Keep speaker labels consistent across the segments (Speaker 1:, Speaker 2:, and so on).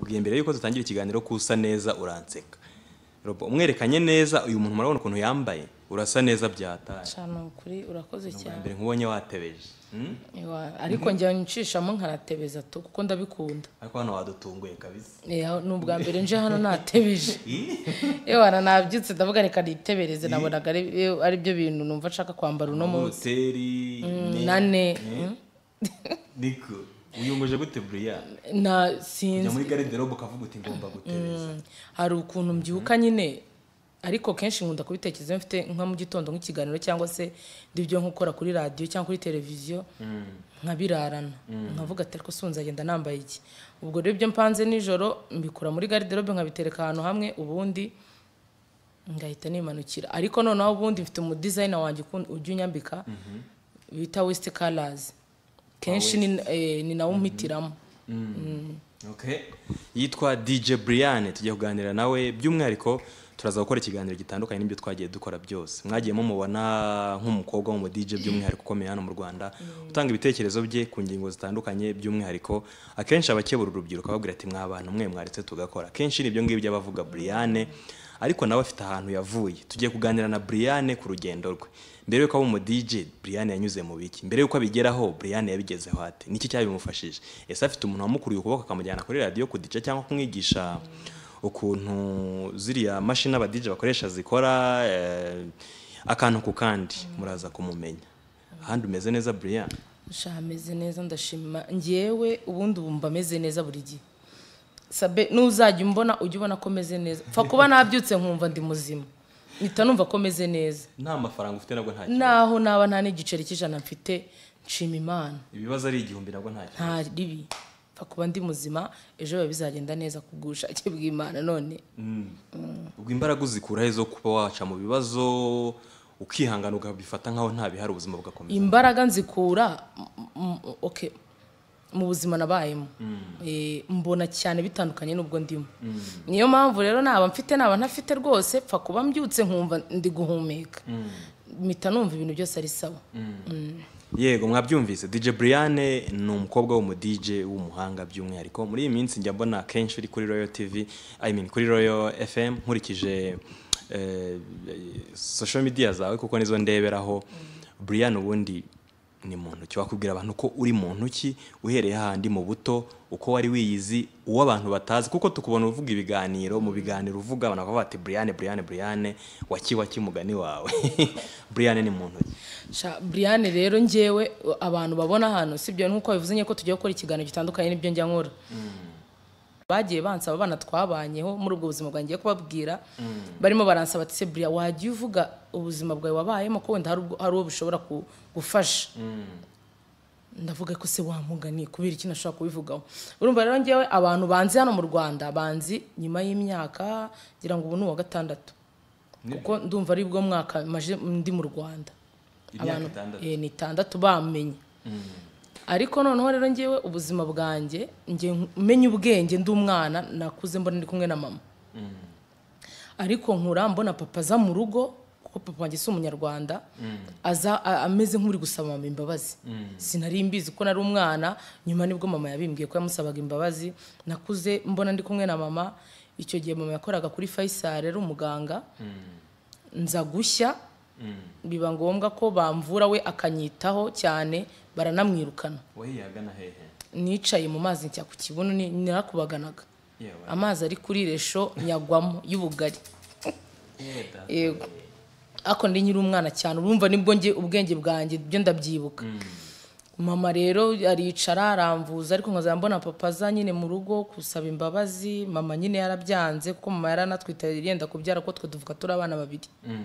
Speaker 1: nakubwiye mbere yuko dutangira ikiganiro ko usa neza uranseka umwerekanye neza uyu muntu murabona ukuntu yambaye urasa neza byataye
Speaker 2: ukuri urakoze cyane mbere
Speaker 1: nkubonye watebeje hmm?
Speaker 2: ariko hmm? njya nshishamo nkaratebeza kuko ndabikunda
Speaker 1: ariko hano wadutunguye kabisa
Speaker 2: ni ubwa mbere nje hano natebeje yewe nabyutse ndavuga reka nitebereze nabonaga ari byo bintu numva nshaka kwambara uno munsi nane mm, mm?
Speaker 1: niko wiyongoje gute buriya na sinzi kujya muri gariderobe ukavuga uti ngomba
Speaker 2: gutereza mm, hari ukuntu mbyuka mhm. nyine ariko kenshi nkunda kubitekereza mfite nka mu gitondo nk'ikiganiro cyangwa se ibyo nkokora kuri radiyo cyangwa kuri televiziyo mm. nkabirarana mm. nkavuga ati ariko sunze agenda nambaye iki ubwo rero ibyo mpanze nijoro mbikura muri gariderobe nkabitereka ahantu hamwe ubundi ngahita nimanukira ariko noneho ubundi mfite umudizayina wanjye ujya unyambika mhm. bita wesite karazi kenshi ni nawe umpitiramo
Speaker 1: yitwa dj brian tugiye kuganira nawe by'umwihariko turaza gukora ikiganiro gitandukanye n'ibyo twagiye dukora byose mwagiye mumubona nk'umukobwa DJ by'umwihariko ukomeye hano mu rwanda mm. utanga ibitekerezo bye ku ngingo zitandukanye by'umwihariko akenshi abakebura urubyiruko babwira ati mwabana mwe mwaretse tugakora akenshi ni ibyo ngibyo abavuga brian ariko nawe afite ahantu yavuye tugiye kuganira na brian ku rugendo rwe mbere yuko aba umu DJ Brian yanyuze mu biki mbere yuko abigeraho Brian yabigezeho ate niki cyabimufashije ese afite umuntu wamukuriye ukuboko akamujyana kuri radio kudica cyangwa kumwigisha ukuntu ziriya mashini aba DJ bakoresha zikora eh, akantu ku kandi muraza kumumenya ahandi umeze neza Brian
Speaker 2: ameze neza ndashima ngewe ubundi ubu ameze neza buri gihe sabe n'uzajya umbona ujya ubona ko ameze neza Fa kuba nabyutse nkumva ndi muzima mpita numva ko meze neza
Speaker 1: nta mafaranga ufite ntabwo nta kibazo naho
Speaker 2: naba nta n'igiceri cy'ijana mfite nshima imana
Speaker 1: ibibazo ari igihumbi ntabwo nta kibazo
Speaker 2: nta ribi kuba ndi muzima ejo biba bizagenda neza ku bw'ubushake bw'imana none mm. Mm.
Speaker 1: ubwo imbaraga uzikura zo kuba waca mu bibazo ukihangana ukabifata nkaho nta bihari ubuzima bugakomeza
Speaker 2: imbaraga nzikura oke mu buzima nabayemo mm. eh, mbona cyane bitandukanye n'ubwo ndimo mm. niyo mpamvu rero naba mfite naba ntafite rwose pfa kuba mbyutse nkumva ndi guhumeka mm. mpita numva ibintu byose ari sawa
Speaker 1: yego mwabyumvise DJ Brianne ni umukobwa w'umudije w'umuhanga by'umwihariko muri iyi minsi njya mbona kenshi uri kuri Royal TV I mean kuri Royal FM nkurikije eh, eh, social media zawe kuko nizo ndeberaho Brianne ubundi ni muntu ki wakubwira abantu ko uri muntu ki uhereye hahandi mu buto uko wari wiyizi uwo abantu batazi kuko tukubona uvuga ibiganiro mu biganiro uvuga abantu bakavuga bati buriyane buriyane buriyane waki waki mugani wawe buriyane ni muntu
Speaker 2: ki buriyane rero njyewe abantu babona hano sibyo nk'uko bivuze ko tugiye gukora ikiganiro gitandukanye n'ibyo njya nkora hmm. bagiye bansaba abana twabanyeho muri ubwo buzima bwangiye kubabwira mm. barimo baransaba ati buriya wajya uvuga ubuzima bwawe wabayemo ko wenda hari uwo bishobora gufasha
Speaker 3: mm.
Speaker 2: ndavuga ko se wamugani kubera iki ashobora kubivugaho urumva rero ngewe abantu banzi hano mu rwanda banzi nyuma y'imyaka ngira ngo ubu ni uwa gatandatu kuko ndumva ari bwo mwaka ndi mu rwanda abantu eh, ni itandatu bamenye mm. ariko noneho rero ngewe ubuzima bwanjye menya ubwenge ndi umwana nakuze mbona ndi kumwe na mama mm. ariko nkura mbona papa aza mu rugo kuko papa wanjye si umunyarwanda mm. aza ameze nk'uri gusaba mama imbabazi mm. sinari mbizi ko nari umwana nyuma nibwo mama yabimbwiye ko yamusabaga imbabazi nakuze mbona ndi kumwe na mama icyo gihe mama yakoraga kuri fayisari ari umuganga nza gushya biba ngombwa ko bamvura we akanyitaho cyane baranamwirukana nicaye mu mazi njya ku kibuno nirakubaganaga amazi ari kuri resho nyagwamo y'ubugari yego ariko ndi nyiri umwana cyane urumva nibwo nge ubwenge bwanjye byo ndabyibuka mm. mama rero aricara aramvuza ariko nkazajya mbona papa aza nyine mu rugo gusaba imbabazi mama nyine yarabyanze kuko mama yaranatwitariye yenda kubyara ko twe tuvuga turi abana babiri mm.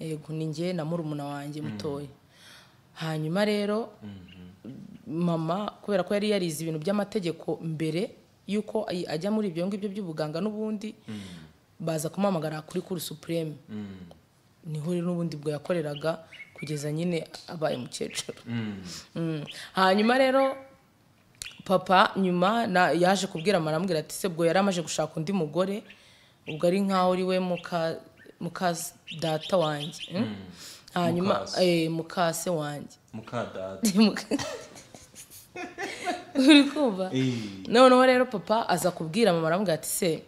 Speaker 2: yego ni ngewe na murumuna wanjye mutoya hanyuma rero mama kubera ko yari yarize ibintu by'amategeko mbere y'uko ajya muri ibyo ngibyo by'ubuganga n'ubundi baza kumuhamagara kuri kuri supureme niho n'ubundi bwo yakoreraga kugeza nyine abaye umukecuru mm. hanyuma rero papa nyuma yaje kubwira aramubwira ati se bwo yari amaze gushaka undi mugore ubwo ari nkaho uri we muka data wanjye mm. hanyuma mukase eh, wanjye uri kumva eh. noneho rero papa aza kubwira mama aramubwira ati se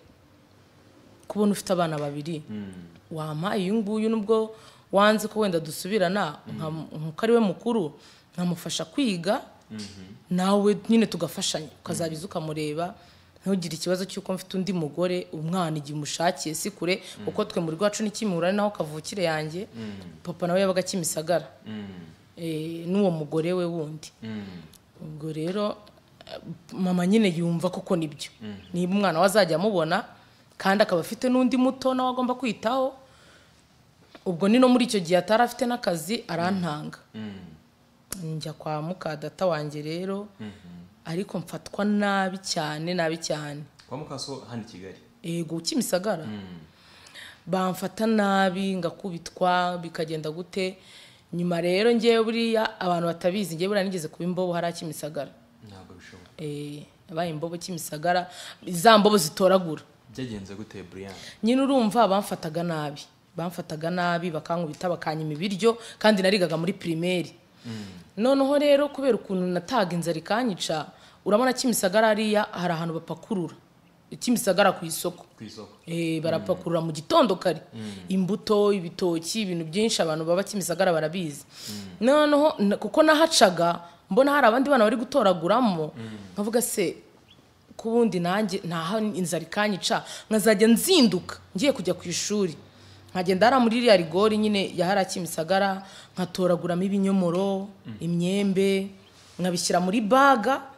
Speaker 2: kubona ufite abana babiri hmm. wampa uyu nguyu nubwo wanze ko wenda dusubirana hmm. nkuko ari we mukuru nkamufasha kwiga hmm. nawe nyine tugafashanya ukazabiza ukamureba ntugire ikibazo cy'uko mfite undi mugore umwana igihe umushakiye si kure kuko twe muri rwacu n'ikimura naho kavukire yanjye mm. papa nawe yabaga akimisagara mm. eh, n'uwo mugore we wundi mm. ubwo rero mama nyine yumva kuko nibyo niba umwana we azajya amubona kandi akaba afite n'undi muto nawe agomba kwitaho ubwo ni no muri icyo gihe atari afite n'akazi arantanga njya kwa muka data wanjye rero mm-hmm. ariko mfatwa nabi cyane nabi cyane kwa mukaso hano i kigali yego kimisagara hmm. bamfata nabi ngakubitwa bikagenda gute nyuma rero njye buriya abantu batabizi ngewe buriya nigeze kuba imbobo hariya kimisagara ntabwo bishoboka eh, yabaye imbobo kimisagara za mbobo zitoragura byagenze gute buriyani nyine urumva bamfataga nabi bamfataga nabi bakankubita bakanyima ibiryo kandi narigaga muri pirimeri hmm. noneho rero kubera ukuntu nataga inzara ikanyica urabona kimisagara hariya hari ahantu bapakurura kimisagara ku isoko eh, mm. barapakurura mu gitondo kare mm. imbuto ibitoki ibintu byinshi abantu baba kimisagara barabizi mm. noneho kuko nahacaga mbona hari abandi bana bari gutoraguramo nkavuga se ko ubundi nanjye ntaha inzara ikanyica nkazajya nzinduka ngiye kujya ku ishuri nkagenda hariya muri iriya rigori nyine ya kimisagara nkatoraguramo ibinyomoro imyembe nkabishyira muri baga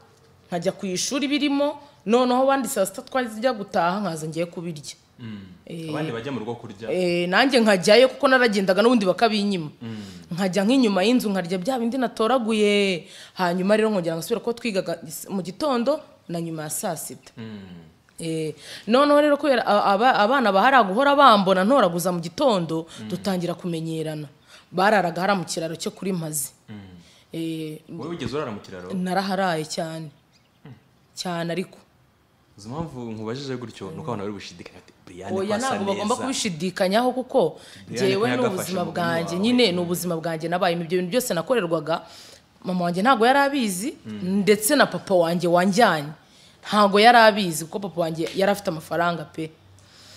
Speaker 2: nkajya ku ishuri birimo noneho abandi saa sita twari zijya gutaha nkaza ngiye kubirya
Speaker 1: mm. eh, abandi bajya mu rugo kurya eh,
Speaker 2: nanjye nkajyayo kuko naragendaga n'ubundi bakabinyima mm. nkajya nk'inyuma y'inzu nkarya bya bindi natoraguye hanyuma rero nkongera ngasubira ko twigaga mu gitondo na nyuma ya saa sita
Speaker 3: mm.
Speaker 2: eh, noneho rero kubera abana bahariya guhora bambona ntoraguza mu gitondo dutangira kumenyerana bararaga hariya mu kiraro cyo kuri mazi wowe
Speaker 1: wigeze urara mu kiraro naraharaye
Speaker 2: cyane cyane ariko
Speaker 1: izo mpamvu nkubajije gutyo ni uko abantu bari bushidikanya ati buriyani kwasa neza ntabwo bagomba
Speaker 2: kubishidikanyaho kuko ngewe ni ubuzima bwanjye nyine ni ubuzima bwanjye nabayemo ibyo bintu byose nakorerwaga mama wanjye ntabwo yari abizi hmm. ndetse na papa wanjye wanjyanye ntabwo yari abizi kuko papa wanjye yari afite amafaranga pe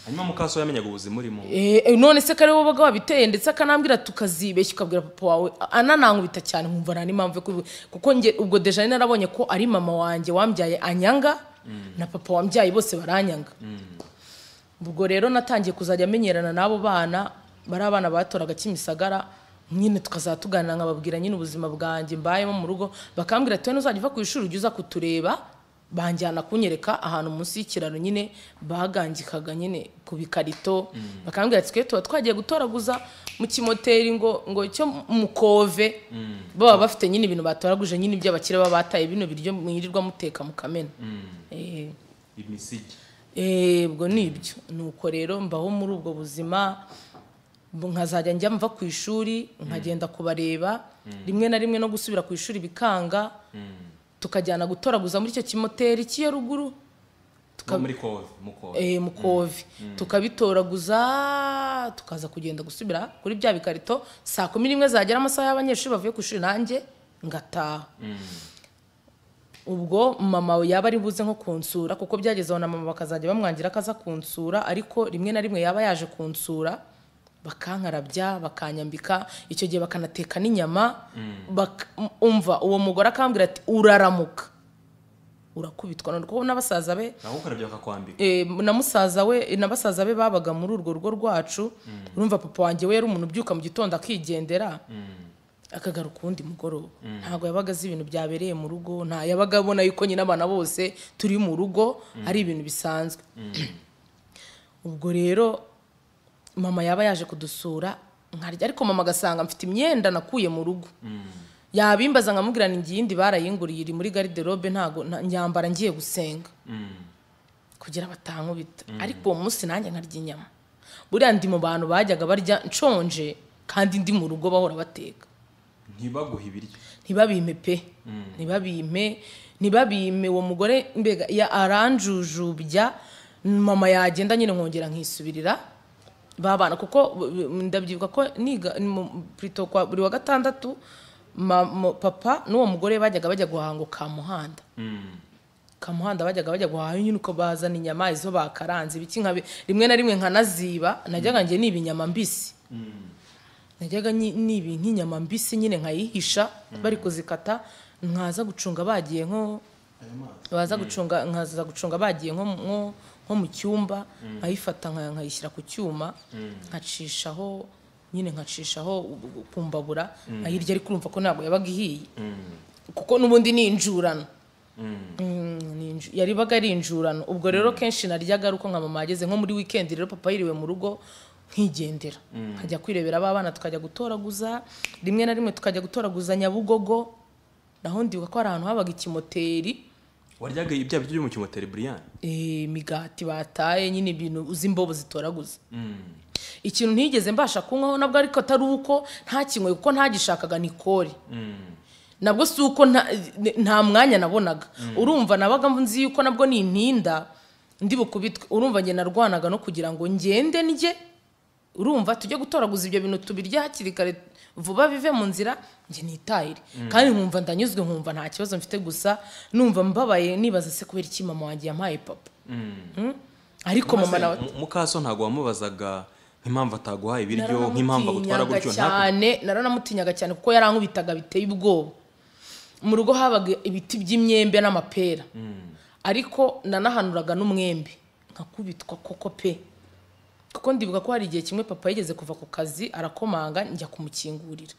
Speaker 1: hanyuma mukaso yamenyaga ubuzima urimo
Speaker 2: eh, none se kare wowe wabiteye ndetse akanambwira tukazibeshya ukabwira papa wawe ananangubita cyane nkumva nta n'impamvu kuko ubwo deja narabonye ko ari mama wanjye wambyaye anyanga mm. na papa wambyaye bose baranyanga mm. ubwo rero natangiye kuzajya amenyerana n'abo bana bari abana batoraga kimisagara nyine tukazajya tuganira nkababwira nyine ubuzima bwanjye mbayemo mu rugo bakambwira tuwe n'uzajya uva ku ishuri ujya uza kutureba banjyana kunyereka ahantu munsi y'ikiraro nyine bagangikaga nyine ku bikarito mm. bakambwira ati twe tuba twagiye gutoraguza mu kimoteri ngo ngo cyo mukove mm. baba bafite nyine ibintu batoraguje nyine iby'abakire baba bataye bino biryo mwirirwa muteka mu kamena
Speaker 1: ubwo mm.
Speaker 2: eh. ni ibyo ni uko rero mbaho muri ubwo buzima nkazajya njya mva ku ishuri nkagenda kubareba rimwe na rimwe no gusubira ku ishuri bikanga tukajyana gutoraguza muri icyo kimoteri cy'iyo ruguru mu kove eh, mm. mm. tukabitoraguza tukaza kugenda gusubira kuri bya bikarito saa kumi n'imwe zagera amasaha y'abanyeshuri bavuye ku ishuri nanjye ngataha mm. ubwo mama yaba ari buze nko kunsura kuko byagezeho na mama bakazajya bamwangira ko aza kunsura ariko rimwe na rimwe yaba yaje kunsura bakankarabya bakanyambika icyo gihe bakanateka n'inyama mm. umva uwo mugore akambwira ati uraramuka urakubitwa ntabwo n'abasaza be eh, na musaza we na basaza be babaga muri urwo rugo rwacu mm. urumva papa wanjye we yari umuntu ubyuka mu gitondo akigendera mm. akagaruka uwundi mugoroba ntabwo yabaga azi ibintu byabereye mu rugo nta yabaga abona yuko nyine abana bose turi mu rugo ari ibintu bisanzwe ubwo rero mama yaba yaje kudusura nkarya ariko mama agasanga mfite imyenda nakuye mu rugo mm. yabimbaza nkamubwira ni ngiyindi barayinguriye iri muri robe ntago nyambara ngiye gusenga mm. kugira batankubita mm. ariko uwo munsi nanjye nkarya inyama buriya ndi mu bantu bajyaga barya nshonje kandi ndi mu rugo bahora bateka
Speaker 1: ntibaguhe ibiryo
Speaker 2: ntibabime pe ntibabime ntibabime uwo mugore mbega aranjujubya mama yagenda nyine nkongera nkisubirira babana kuko ndabyibuka ko niga mu purito kwa buri wa gatandatu papa n'uwo mugore bajyaga bajya guhanga kamuhanda mm. kamuhanda bajyaga bajya guhaha nyine uko bazana inyama izo bakaranze ibiki nka rimwe na rimwe nkanaziba najyaga mm. njye niba inyama mbisi mm. najyaga niba nk'inyama mbisi nyine nkayihisha bari kuzikata nkaza gucunga bagiye nko baza gucunga nkaza gucunga bagiye nko nko mu cyumba mm. nkayifata nkayishyira ku cyuma mm. nkacishaho nyine nkacishaho ku mbabura nkayirya mm. ariko urumva ko ntabwo yabaga ihiye kuko n'ubundi ni injurano yaribaga ari injurano ubwo rero kenshi naryaga ari uko nka mama yageze nko muri wikendi rero papa yiriwe mu rugo nkigendera nkajya kwirebera abana tukajya gutoraguza rimwe na rimwe tukajya gutoraguza nyabugogo naho ndibuka ko hari ahantu habaga ikimoteri
Speaker 1: waryaga ibyo byo mu kimoteri buriyani
Speaker 2: eh, imigati bataye nyine ibintu uzi imbobo zitoraguza hmm. ikintu ntigeze mbasha kunywaho nabwo ariko atari uko ntakinwe kuko ntagishakaga ni kori hmm. nabwo si uko nta mwanya nabonaga hmm. urumva nabaga nzi yuko nabwo ni intinda ndi bukubitwe urumva njye narwanaga no kugira ngo ngende ndye urumva tujye gutoraguza ibyo bintu tubirya hakiri kare vuba bive mu nzira njye nitayire mm. kandi nkumva ndanyuzwe nkumva nta kibazo mfite gusa numva mbabaye nibaza se kubera iki mama wanjye yampaye papa mm. hmm?
Speaker 1: ariko mama nawe mukaso ntabwo wamubazaga nk'impamvu ataguhaye ibiryo nk'impamvu agutwara gutyo cyane
Speaker 2: naranamutinyaga cyane kuko yarankubitaga biteye ubwoba mu rugo habaga ibiti by'imyembe n'amapera
Speaker 3: mm.
Speaker 2: ariko nanahanuraga n'umwembe nkakubitwa koko pe kuko ndibuka ko hari igihe kimwe papa yigeze kuva ku kazi arakomanga njya kumukingurira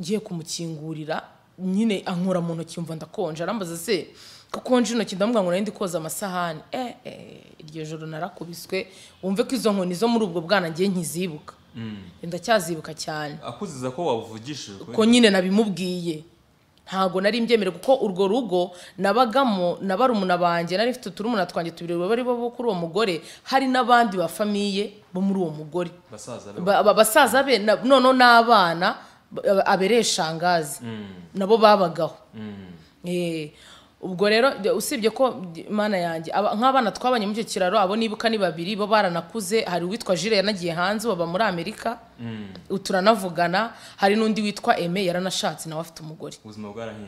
Speaker 2: ngiye kumukingurira nyine ankura mu ntoki yumva ndakonje arambaza se ko konje intoki ndamubwira ngo nari koza amasahani eh, eh iryo joro narakubiswe wumve ko izo nkoni zo muri ubwo bwana ngiye nkizibuka mm. ndacyazibuka cyane
Speaker 1: akuziza ko wavugishijwe ko nyine
Speaker 2: nabimubwiye Ntabwo nari mbyemere kuko urwo rugo nabagamo na barumuna banjye nari mfite uturumuna twanjye tubiri bari bo kuri uwo mugore hari n'abandi bafamiye bo muri uwo mugore basaza be noneho n'abana abereye shangazi mm. nabo babagaho mm. eh, ubwo rero usibye ko imana yanjye nk'abana twabanye muri icyo kiraro abo nibuka ni babiri bo baranakuze hari uwitwa jire yanagiye hanze baba muri amerika mm. turanavugana hari n'undi witwa eme yaranashatse nawe afite umugore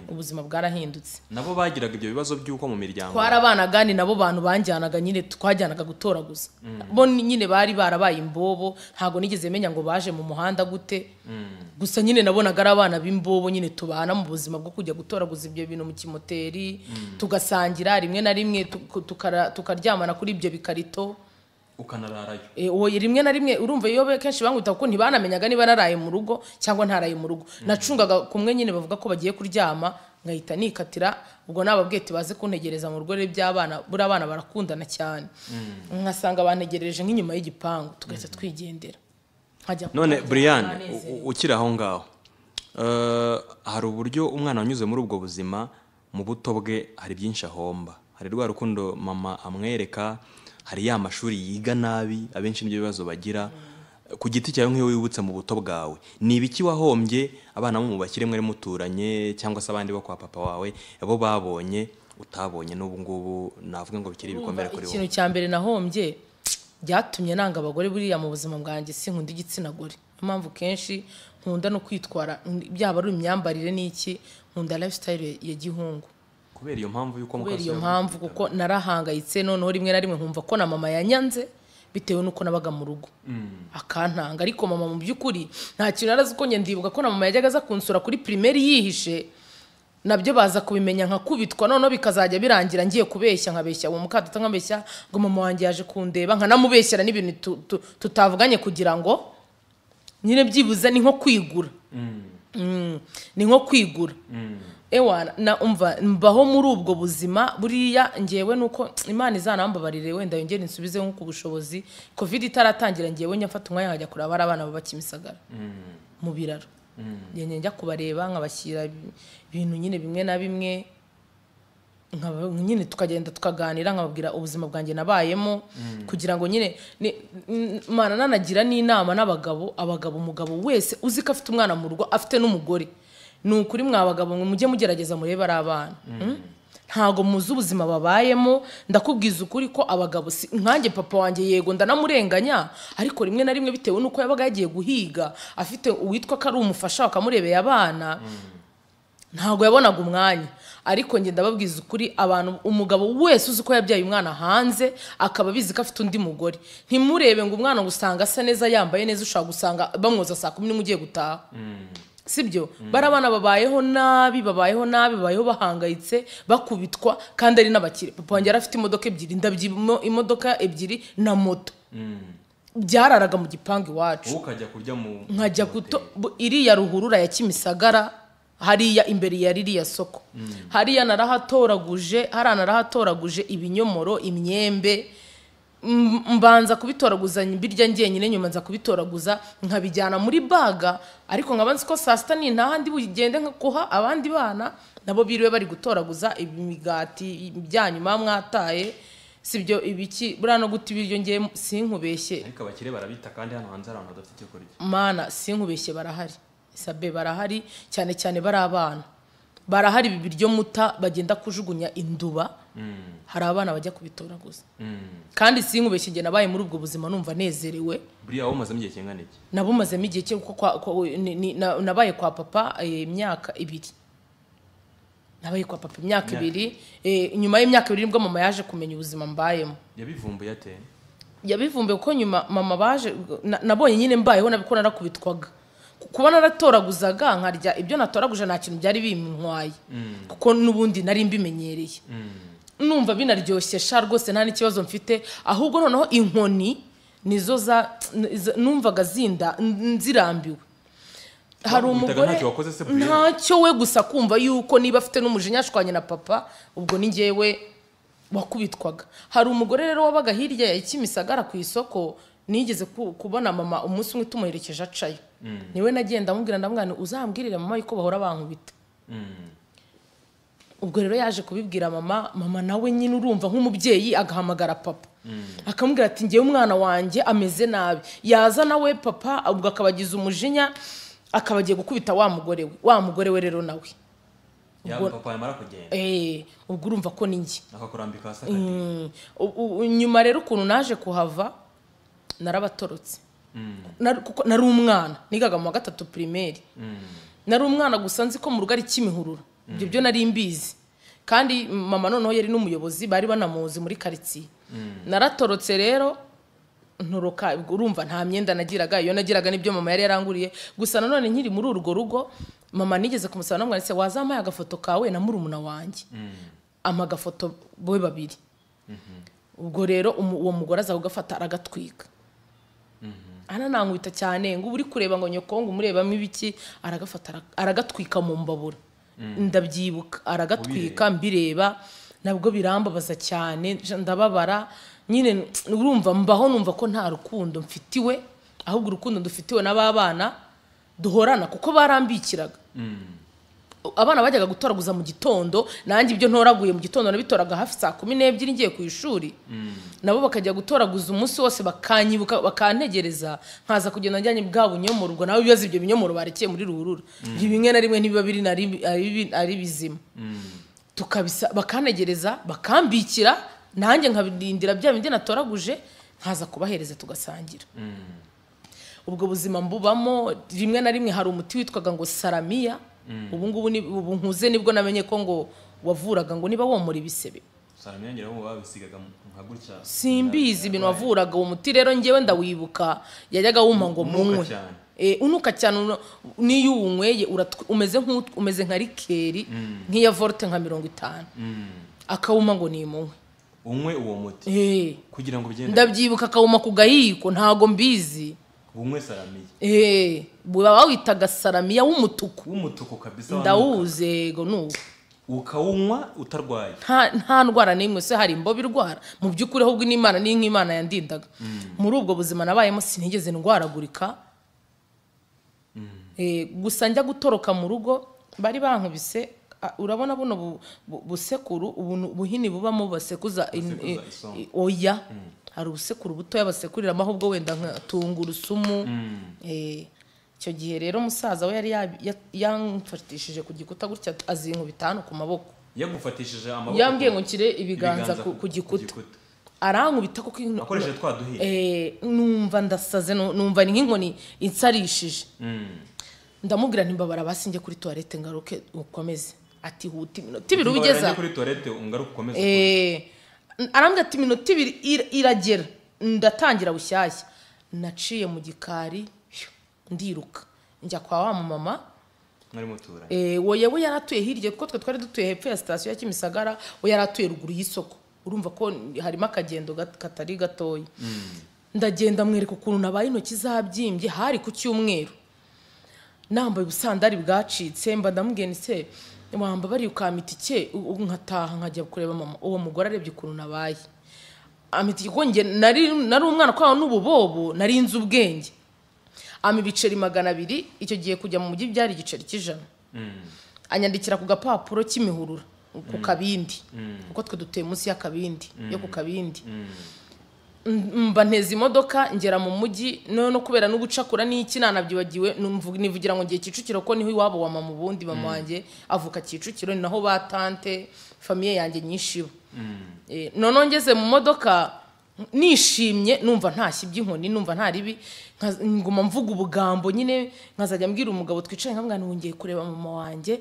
Speaker 2: ubuzima bwarahindutse
Speaker 1: nabo bagiraga ibyo bibazo by'uko mu miryango
Speaker 2: twarabanaga ni nabo bantu banjyanaga nyine twajyanaga gutoraguza mm. bo nyine bari barabaye imbobo ntabwo nigeze menya ngo baje mu muhanda gute mm. gusa nyine nabonaga ari abana b'imbobo nyine tubana mu buzima bwo kujya gutoraguza ibyo bintu mu kimoteri Mm. tugasangira rimwe na rimwe tukaryamana kuri ibyo bikarito
Speaker 1: ukanararayo
Speaker 2: eh, oh, rimwe na rimwe urumva iyo kenshi banguta kuko ntibanamenyaga niba naraye mu rugo cyangwa ntaraye mu rugo mm. nacungaga kumwe nyine bavuga ko bagiye kuryama ngahita nikatira ubwo naba nababwete baze kuntegereza mu rwego by'abana buriya abana barakundana cyane mm. nkasanga bantegereje nk'inyuma y'igipangu tugahita twigendera none buriyane ukiri
Speaker 1: aho ngaho eh, hari uburyo umwana wanyuze muri ubwo buzima mu buto bwe hari byinshi ahomba hari rwa rukundo mama amwereka hari ya mashuri yiga nabi abenshi n'ibyo bibazo bagira ku giti cyawe nk'iyo wibutse mu buto bwawe ni ibiki wahombye abana bo mu bakire mwari muturanye cyangwa se abandi bo kwa papa wawe abo babonye utabonye n'ubu ngubu navuga ngo bikiri ibikomere kuri wowe ikintu
Speaker 2: cya mbere nahombye byatumye nanga abagore buriya mu buzima bwanjye si nkunda igitsina gore niyo mpamvu kenshi nkunda no kwitwara byaba ari imyambarire n'iki nkunda lifestyle ya gihungu
Speaker 1: kubera iyo mpamvu y'uko kubera iyo mpamvu
Speaker 2: kuko narahangayitse noneho rimwe na rimwe nkumva ko na mama yanyanze bitewe n'uko nabaga mu rugo mm. akantanga ariko mama mu by'ukuri nta kintu narazi uko ndibuka ko na mama yajyaga aza kunsura kuri pirimeri yihishe nabyo baza kubimenya nkakubitwa noneho bikazajya birangira ngiye kubeshya nkabeshya uwo mukadata nkabeshya ngo mama wanjye yaje kundeba nkanamubeshyera n'ibintu tutavuganye kugira ngo nyine byibuze ni nko kwigura mm. Mm. ni nko kwigura mm. ewa na umva mbaho muri ubwo buzima buriya ngewe nuko imana izanambabarire wenda yongere insubize nko ku bushobozi kovide itaratangira ngewe nyafata umwanya nkajya kureba abana b'abakimisagara mm. mu biraro njya kubareba nkabashyira ibintu nyine bimwe na bimwe nyine tukagenda tukaganira nkababwira ubuzima bwanjye nabayemo mm. kugira ngo nyine nanagira n'inama n'abagabo abagabo umugabo wese uzi ko afite umwana mu rugo afite n'umugore ni ukuri mwabagabo mujye mugerageza murebe ari abana mm. hmm? ntabwo muzi ubuzima babayemo ndakubwiza ukuri ko abagabo nkanjye papa wanjye yego ndanamurenganya ariko rimwe na rimwe bitewe n'uko yabaga yagiye guhiga afite uwitwa ko ari umufasha bakamurebeye abana mm. ntabwo yabonaga umwanya ariko njye ndababwiza ukuri abantu umugabo wese uzi ko yabyaye umwana hanze akaba abizi ko afite undi mugore ntimurebe ngo umwana gusanga asa neza yambaye neza ushobora gusanga bamwoza saa kumi n'imwe gutaha mm. sibyo mm. bari abana babayeho nabi babayeho nabi babayeho bahangayitse bakubitwa kandi ari n'abakire papa wanjye yari afite imodoka ebyiri ndabyimo imodoka ebyiri na moto
Speaker 1: mm.
Speaker 2: byararaga mu gipangu iwacu nkajya kuto iriya ruhurura ya kimisagara hariya imbere ya ririya soko mm. hariya narahatoraguje hariya narahatoraguje ibinyomoro imyembe mbanza kubitoraguza birya ngenyine nyuma nza kubitoraguza nkabijyana muri baga ariko nkaba nzi ko saa sita n'intaha ndi bugende guha abandi bana nabo biriwe bari gutoraguza imigati byanyu muba mwataye sibyo ibyo ibiki buriya no guta ibiryo ngewe sinkubeshye ariko abakire barabita kandi hano hanze hari abantu badafite icyo kurya mana sinkubeshye barahari isabe barahari cyane cyane bari abana barahari ibi biryo muta bagenda kujugunya induba mm. hari abana bajya kubitoraguza mm. kandi sinkubeshye igihe nabaye muri ubwo buzima numva anezerewe
Speaker 1: buriya umazemo igihe kingana iki
Speaker 2: nabo igihe cye kuko nabaye kwa papa imyaka eh, ibiri nabaye kwa papa imyaka ibiri eh, nyuma y'imyaka ibiri nibwo mama yaje kumenya ubuzima mbayemo
Speaker 1: yabivumbuye ate
Speaker 2: yabivumbuye kuko nyuma mama baje nabonye nyine mbayeho nabikora narakubitwaga kuba naratoraguzaga nkarya ibyo natoraguje nta kintu byari bintwaye mm. kuko n'ubundi nari mbimenyereye mm. numva binaryoshye sha rwose nta n'ikibazo mfite ahubwo noneho inkoni nizo za numvaga zinda nzirambiwe hari umugore ntacyo we gusa kumva yuko niba afite n'umujinya ashwanye na papa ubwo ni njyewe wakubitwaga hari umugore rero wabaga hirya ya kimisagara ku isoko nigeze kubona mama umunsi umwe tumuherekeje acaye mm. niwe nagenda amubwira ndamwana uzambwirire mama yuko bahora bankubita mm. ubwo rero yaje kubibwira mama mama nawe nyine urumva nk'umubyeyi agahamagara papa mm. akamubwira ati ngewe umwana wanjye ameze nabi yaza nawe papa ubwo akabagiza umujinya akaba agiye gukubita wa mugore we wa mugore we rero nawe eh, ubwo urumva ko ni njye nyuma rero ukuntu naje kuhava narabatorotse mm. nari umwana nigaga mu wa gatatu pirimeri mm. nari umwana gusa nzi ko mu rugo ari kimihurura ibyo mm. byo nari mbizi kandi mama noneho yari n'umuyobozi bari banamuzi muri karitsiye naratorotse rero nturuka urumva nta myenda nagiraga iyo nagiraga n'ibyo mama yari yaranguriye gusa nanone nkiri muri urwo rugo mama nigeze kumusaba n'umwana wazamuye agafoto kawe na murumuna wanjye ama bo babiri mm-hmm. ubwo rero uwo mugore aza kugafata aragatwika ananankwita cyane ngo uri kureba ngo nyokongo umurebamo ibiki aragafata aragatwika mu mbabura mm. ndabyibuka aragatwika mbireba nabwo birambabaza cyane ndababara nyine urumva mbaho numva ko nta rukundo mfitiwe ahubwo urukundo dufitiwe n'ababana duhorana kuko barambikiraga mm. abana bajyaga gutoraguza mu gitondo nanjye ibyo ntoraguye mu gitondo nabitoraga hafi saa kumi n'ebyiri ngiye ku ishuri mm. nabo bakajya gutoraguza umunsi wose bakanyibuka bakantegereza nkaza kugenda njyanye bwa bunyomoro nawe ibibazo ibyo binyomoro barekeye muri ruhurura mm. bimwe na rimwe ntibiba biri ari bizima mm. bakanegereza bakambikira nanjye nkabirindira bya bindi natoraguje nkaza kubahereza tugasangira ubwo buzima mbubamo rimwe na rimwe hari umuti witwaga ngo saramiya Mm. ubu ngubu nkuze nibwo namenye ko ngo wavuraga ngo niba womora ibisebe simbizi ibintu wavuraga uwo muti rero ngewe ndawibuka yajyaga wumva ngo munywe eh, unuka cyane n'iyo uwunyweye umeze nka rikeri mm. nk'iya volte nka mirongo itanu mm. akawuma ngo ni munywe
Speaker 1: unywe uwo muti eh. kugira ngo bigende ndabyibuka
Speaker 2: akawuma ku gahiko ntago mbizi
Speaker 1: bumwe saramiya
Speaker 2: eee eh, bawitaga saramiya w'umutuku w'umutuku kabisa ndawuze yego nuwo ukawunywa utarwaye nta ndwara n'imwe se hari imbobi irwara mu by'ukuri ahubwo n'imana ni nk'imana yandindaga mm. muri ubwo buzima nabayemo sinigeze ndwaragurika mm. eh, gusa njya gutoroka mu rugo bari bankubise urabona buno busekuru ubuhini buba mu basekuza eh, oya mm. hari ubusekuru butoya basekuriramo ahubwo wenda nka tungurusumu mm. eh, icyo gihe rero musaza we yari yamfatishije ku gikuta gutya azinkuba bitanu ku maboko
Speaker 1: yagufatishije amaboko yambwiye ngo nshyire ibiganza ku
Speaker 2: gikuta arankubita kuko akoresheje twa duhiye eh, numva ndasaze numva ni nk'inkoni insarishije mm. ndamubwira ntibabara basinge kuri tuwarete ngaruke ukomeze ati huta iminota ibiri ubigeza kuri
Speaker 1: tuwarete ngaruke ukomeze eh,
Speaker 2: arambwira ati iminota ibiri iragera ndatangira bushyashya naciye mu gikari ndiruka njya kwa wa mumama we yewe atuye hirya kuko twe twari dutuye hepfo ya sitasiyo ya kimisagara we yari atuye ruguru y'isoko urumva ko harimo akagendo katari gatoya mm. ndagenda mwereka ukuntu nabaye intoki zabyimbye hari ku cyumweru nambaye ubusandari bwacitse mba ndamugeni se wambabariye ukampa itike nkataha nkajya kureba mama uwo mugore arebye ukuntu nabaye ampa njye nari umwana kwawe n'ububobo nari inzu ubwenge ampa ibiceri magana abiri icyo gihe kujya mu mujyi byari igiceri cy'ijana mm. anyandikira ku gapapuro cy'imihurura ku mm. kabindi mm. kuko twe duteye munsi y'akabindi yo ku kabindi mba nteza imodoka ngera mu mujyi no kubera no gucakura n'iki nanabyibagiwe nivugira ngo ngiye kicukiro ko niho iwabo wa mama ubundi mama mm. wanjye avuka kicukiro ni naho ba famiye yanjye nyinshi bo mm. eh, noneho ngeze mu modoka nishimye numva ntashye iby'inkoni numva nta ribi nguma mvuga ubugambo nyine nkazajya mbwira umugabo twicaye nkamwana ngiye kureba mama wanjye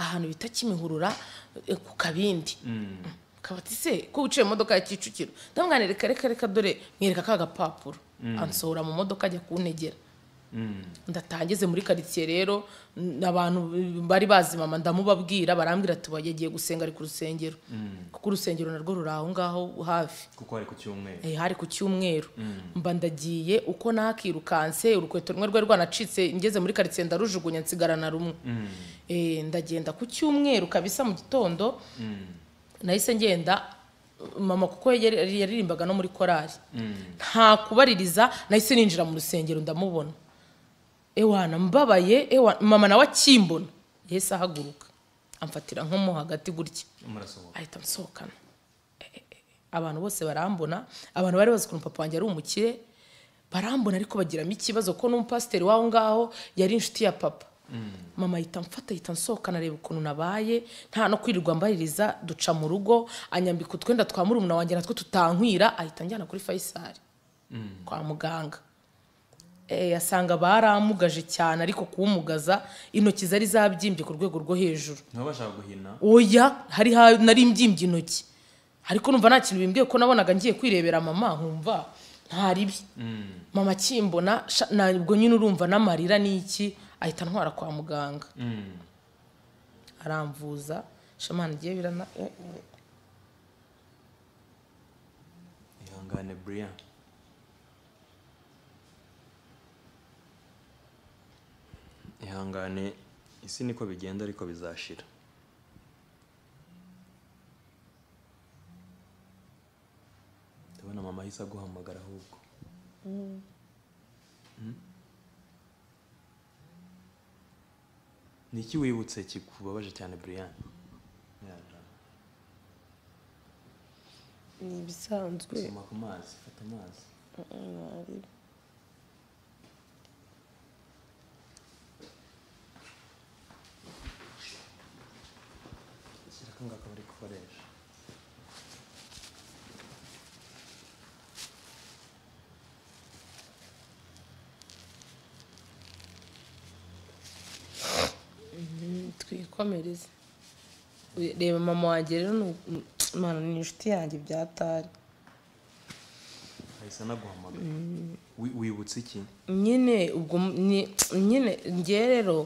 Speaker 2: ahantu bita kimihurura eh, ku kabindi mm. kabati se ko uciye imodoka ya kicukiro ndamwanire reka reka reka dore mwereka ka gapapuro mm. ansohora mu modoka ajya kunegera mm. ndatangeze muri karitsiye rero abantu bari bazi mama ndamubabwira barambwira ati bagiye gusenga ari ku rusengero mm. kuko urusengero narwo ruri aho ngaho hafi kuko hari ku cyumweru eh, hari ku cyumweru mba ndagiye uko nakirukanse urukweto rumwe rwari rwanacitse ngeze muri karitsiye ndarujugunya nsigara na rumwe eh, ndagenda ku cyumweru kabisa mu gitondo nahise ngenda mama kuko yaririmbaga no muri korari mm. nta kubaririza nahise ninjira mu rusengero ndamubona ewana mbabaye mama nawe akimbona yahise ahaguruka amfatira nko hagati gutya ahita nsohokana e, e, e, abantu bose barambona abantu bari bazi ukuntu papa wanjye ari umukire barambona ariko bagiramo ikibazo ko n'umupasiteri w'aho ngaho yari inshuti ya papa Mm. mama ahita mfata ahita nsohokana nareba ukuntu nabaye nta no kwirirwa mbaririza duca mu rugo anyambika utwenda twa murumuna wanjye natwe tutankwira ahita njyana kuri fayisari mm. kwa muganga eh, asanga baramugaje cyane ariko kuwumugaza intoki zari zabyimbye ku rwego rwo hejuru oya hari nari imbyimbye intoki ariko numva nta kintu bimbwiye ko nabonaga ngiye kwirebera mama nkumva ntaribi mm. mama akimbona ntabwo nyine urumva n'amarira n'iki ahita antwara kwa muganga mm. aramvuza shamani igiye birana eh, eh.
Speaker 1: ihangane buriya ihangane isi niko bigenda ariko bizashira ndabona mama ahise aguhamagara ahubwo mm. hmm? ni iki wibutse kikubabaje cyane brian ni ibisanzwe soma ku mazi fata amazi
Speaker 2: akomereze reba mama wanjye rero ni inshuti yanjye byatari
Speaker 1: ahise anaguhamagara wibutse iki
Speaker 2: nyine ubwo nyine ngewe rero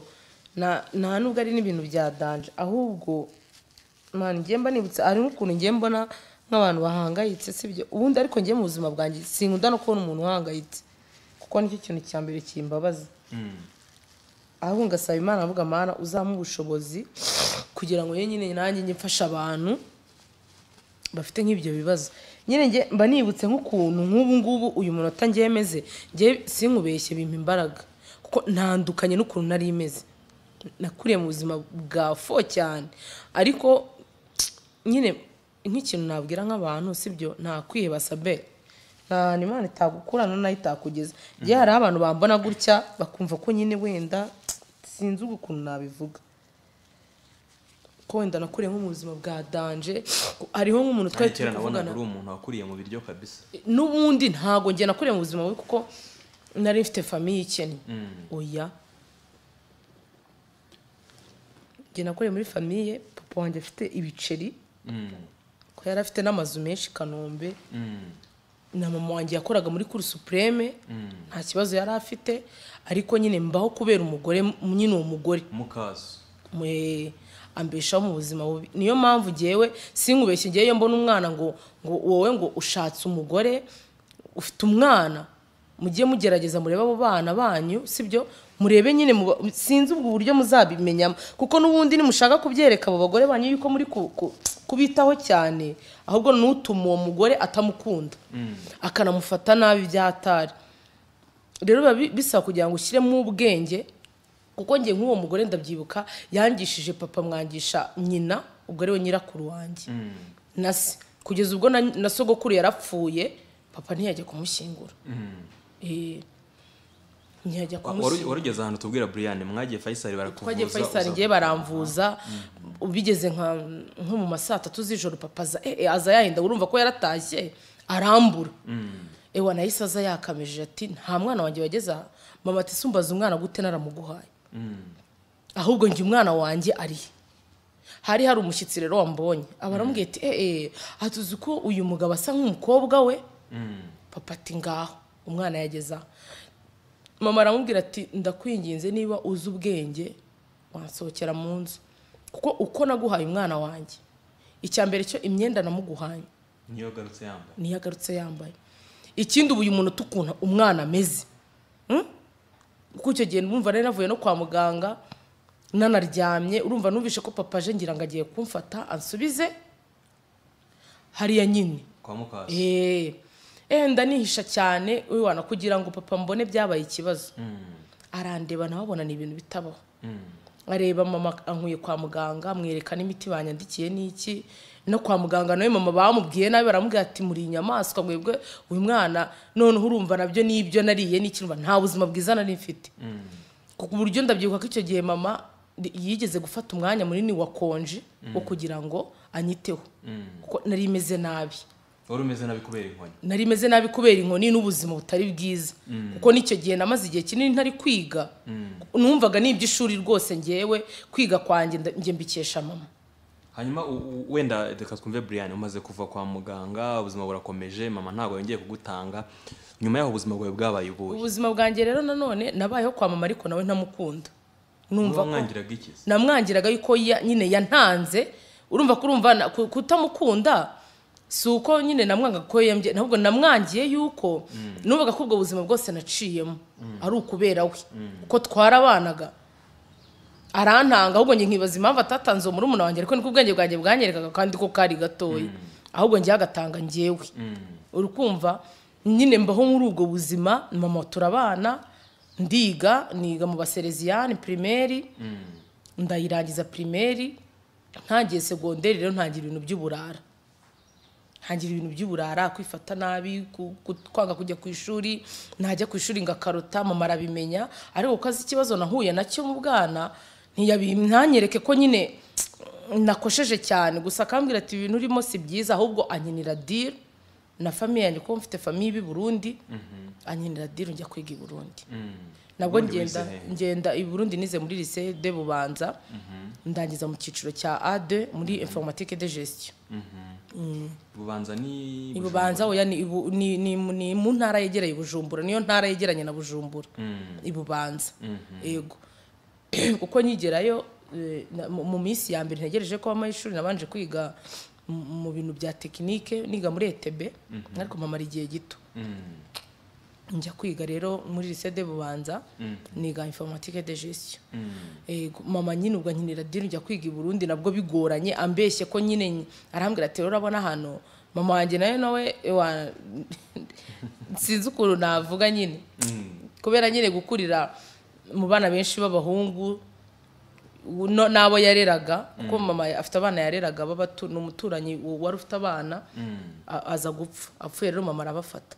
Speaker 2: nta nubwo ari n'ibintu bya danje ahubwo njye mba nibutse ari n'ukuntu njye mbona nk'abantu bahangayitse sibyo ubundi ariko njye mu buzima bwanjye sinkunda no kubona umuntu uhangayitse kuko nicyo kintu cya mbere kimbabaza hmm. ahubwo ngasaba imana avuga amahana uzamuha ubushobozi kugira ngo nyine nanjye njye mfashe abantu bafite nk'ibyo bibazo nyine mba nibutse nk'ukuntu nk'ubu ngubu uyu munota ngewe meze ngewe sinkubeshye bimpa imbaraga kuko ntandukanye n'ukuntu nari imeze nakuriye mu buzima bwa fo cyane ariko nyine nk'ikintu nabwira nk'abantu sibyo ntakwiheba saberi nta imana itagukurana nayo itakugeza igihe hari abantu bambona gutya bakumva ko nyine wenda sinzi ukuntu nabivuga ko wenda nakuriye nko mu buzima bwa danje hariho nk'umuntu twari turi kuvugana uri
Speaker 1: umuntu wakuriye mu biryo kabisa
Speaker 2: n'ubundi ntago njye nakuriye mu buzima bubi kuko nari mfite famiye ikennye mm. oya njye nakuriye muri famiye papa wanjye afite ibiceri mm. ko yari afite n'amazu menshi i kanombe mm. na mama wanjye yakoraga muri kuri supureme mm. nta kibazo yari afite ariko nyine mbaho kubera umugore nyine uwo mugore ambeshaho mu buzima bubi niyo mpamvu ngewe singubeshye ngewe mbona umwana ngo ngo wowe ngo ushatse umugore ufite umwana mujye mugerageza murebe abo bana banyu sibyo murebe nyine sinzi ubwo buryo muzabimenyamo kuko n'ubundi nimushaka kubyereka abo bagore banyu yuko muri ku kubitaho cyane ahubwo n'utuma uwo mugore atamukunda mm. akanamufata nabi byatari rero biba bisaba kugira ngo ushyiremo ubwenge kuko njye nk'uwo mugore ndabyibuka yangishije papa mwangisha nyina ubwo ariwe nyirakuru wanjye mm. nasi kugeza ubwo na sogokuru yarapfuye papa ntiyajya kumushyingura mm. eh. ntiyajya kumusura warugeze
Speaker 1: ahantu tubwira buriyani mwagiye fayisari barakuvuza twagiye fayisari ngiye
Speaker 2: baramvuza mm. ubigeze nko mu ma saa z'ijoro papa aza eh, eh, yahinda urumva ko yaratashye arambura mm. ewa nahise aza yakamije ati nta mwana wanjye wageze aha mama ati sumbaza umwana gute naramuguhaye mm. ahubwo njye umwana wanjye arihe hari hari umushyitsi rero wambonye aba aramubwiye ati eee eh, hatuzi ko uyu mugabo asa nk'umukobwa we papa ati ngaho umwana yageze aha mama aramubwira ati ndakwinginze niba uzi ubwenge wansohokera mu nzu kuko uko naguhaye umwana wanjye icya mbere cyo imyenda namuguhaye niyo agarutse yambaye ikindi ubu uyu muntu ukuntu umwana ameze hmm? kuko icyo gihe numva nari navuye no kwa muganga nanaryamye urumva numvise ko papa aje ngira ngo agiye kumfata ansubize hariya nyine kwa mukasi eh. enda eh, nihisha cyane ubibona kugira ngo papa mbone byabaye ikibazo mm. arandeba nawe abona ni ibintu bitabaho mm. areba mama ankuye kwa muganga amwereka n'imiti banyandikiye n'iki no kwa muganga nawe mama bamubwiye nabi baramubwira ati muri inyamaswa mwebwe uyu mwana noneho urumva nabyo n'ibyo nariye n'ikintu nta buzima bwiza nari mfite mm. ku buryo ndabyibuka ko icyo gihe mama yigeze gufata umwanya munini wa konji wo kugira ngo anyiteho kuko nari imeze nabi
Speaker 1: wari umeze nabi kubera inkoni
Speaker 2: nari meze nabi kubera inkoni n'ubuzima butari bwiza mm. kuko n'icyo gihe namaze igihe kinini ntari kwiga mm. numvaga nibyishuri rwose ngewe kwiga kwanjye njye mbikesha mama
Speaker 1: hanyuma wenda reka twumve buriyani umaze kuva kwa muganga ubuzima burakomeje mama ntabwo yongeye kugutanga nyuma yaho ubuzima bwawe bwabaye ubuye
Speaker 2: ubuzima bwanjye rero nanone nabayeho kwa mama ariko nawe ntamukunda numva ko namwangiraga yuko nyine yantanze urumva ko kutamukunda si uko nyine namwanga ko yambye ntabwo namwangiye yuko mm. nubaga ko ubwo buzima bwose naciyemo mm. ari ukubera we mm. uko twarabanaga arantanga ahubwo nkibaza impamvu atatanze uwo murumuna wanjye ariko niko ubwenge bwanjye bwanyerekaga kandi ko kari gatoya ahubwo njye agatanga ngewe uri kumva nyine mbaho muri ubwo buzima mama turabana ndiga niga mu basereziyani pirimeri ndayirangiza pirimeri ntangiye segonderi rero ntangira ibintu by'uburara ntangira ibintu by'uburara kwifata nabi kwanga kujya ku ishuri ntajya ku ishuri ngo akarota mama arabimenya ariko kuko azi ikibazo nahuye nacyo mu bwana ntanyereke ko nyine nakosheje cyane gusa akambwira ati ibintu urimo si byiza ahubwo ankinira diri na famiye yanjye kuko mfite famiye ibi burundi mhm. ankinira diri njya kwiga i burundi mhm. nabwo ngenda ngenda i burundi nize muri lise de bubanza mhm. ndangiza mu cyiciro cya ade muri informatike de gestion Mm.
Speaker 1: bubanza ni
Speaker 2: ibubanza oya ni mu ntara yegereye bujumbura niyo ntara yegeranye na bujumbura mm. ibubanza mm-hmm. yego uko nyigerayo eh, mu minsi ya mbere ntegereje ko wambaye ishuri nabanje kwiga mu bintu bya tekinike niga muri etebe
Speaker 3: mm-hmm. ariko
Speaker 2: mpamara igihe gito mm. njya kwiga rero muri lycée bubanza mm. niga informatique de gestion mm. eh, mama nyine ubwo nkinira dini njya kwiga i burundi nabwo bigoranye ambeshye ko nyine arambwira ati rero urabona hano mama wanjye nawe nawe eh, sinzi ukuntu navuga nyine mm. kubera nyine gukurira mu bana benshi b'abahungu n'abo yareraga kuko mama afite abana yareraga ni umuturanyi wari ufite abana aza gupfa apfuye rero mama arabafata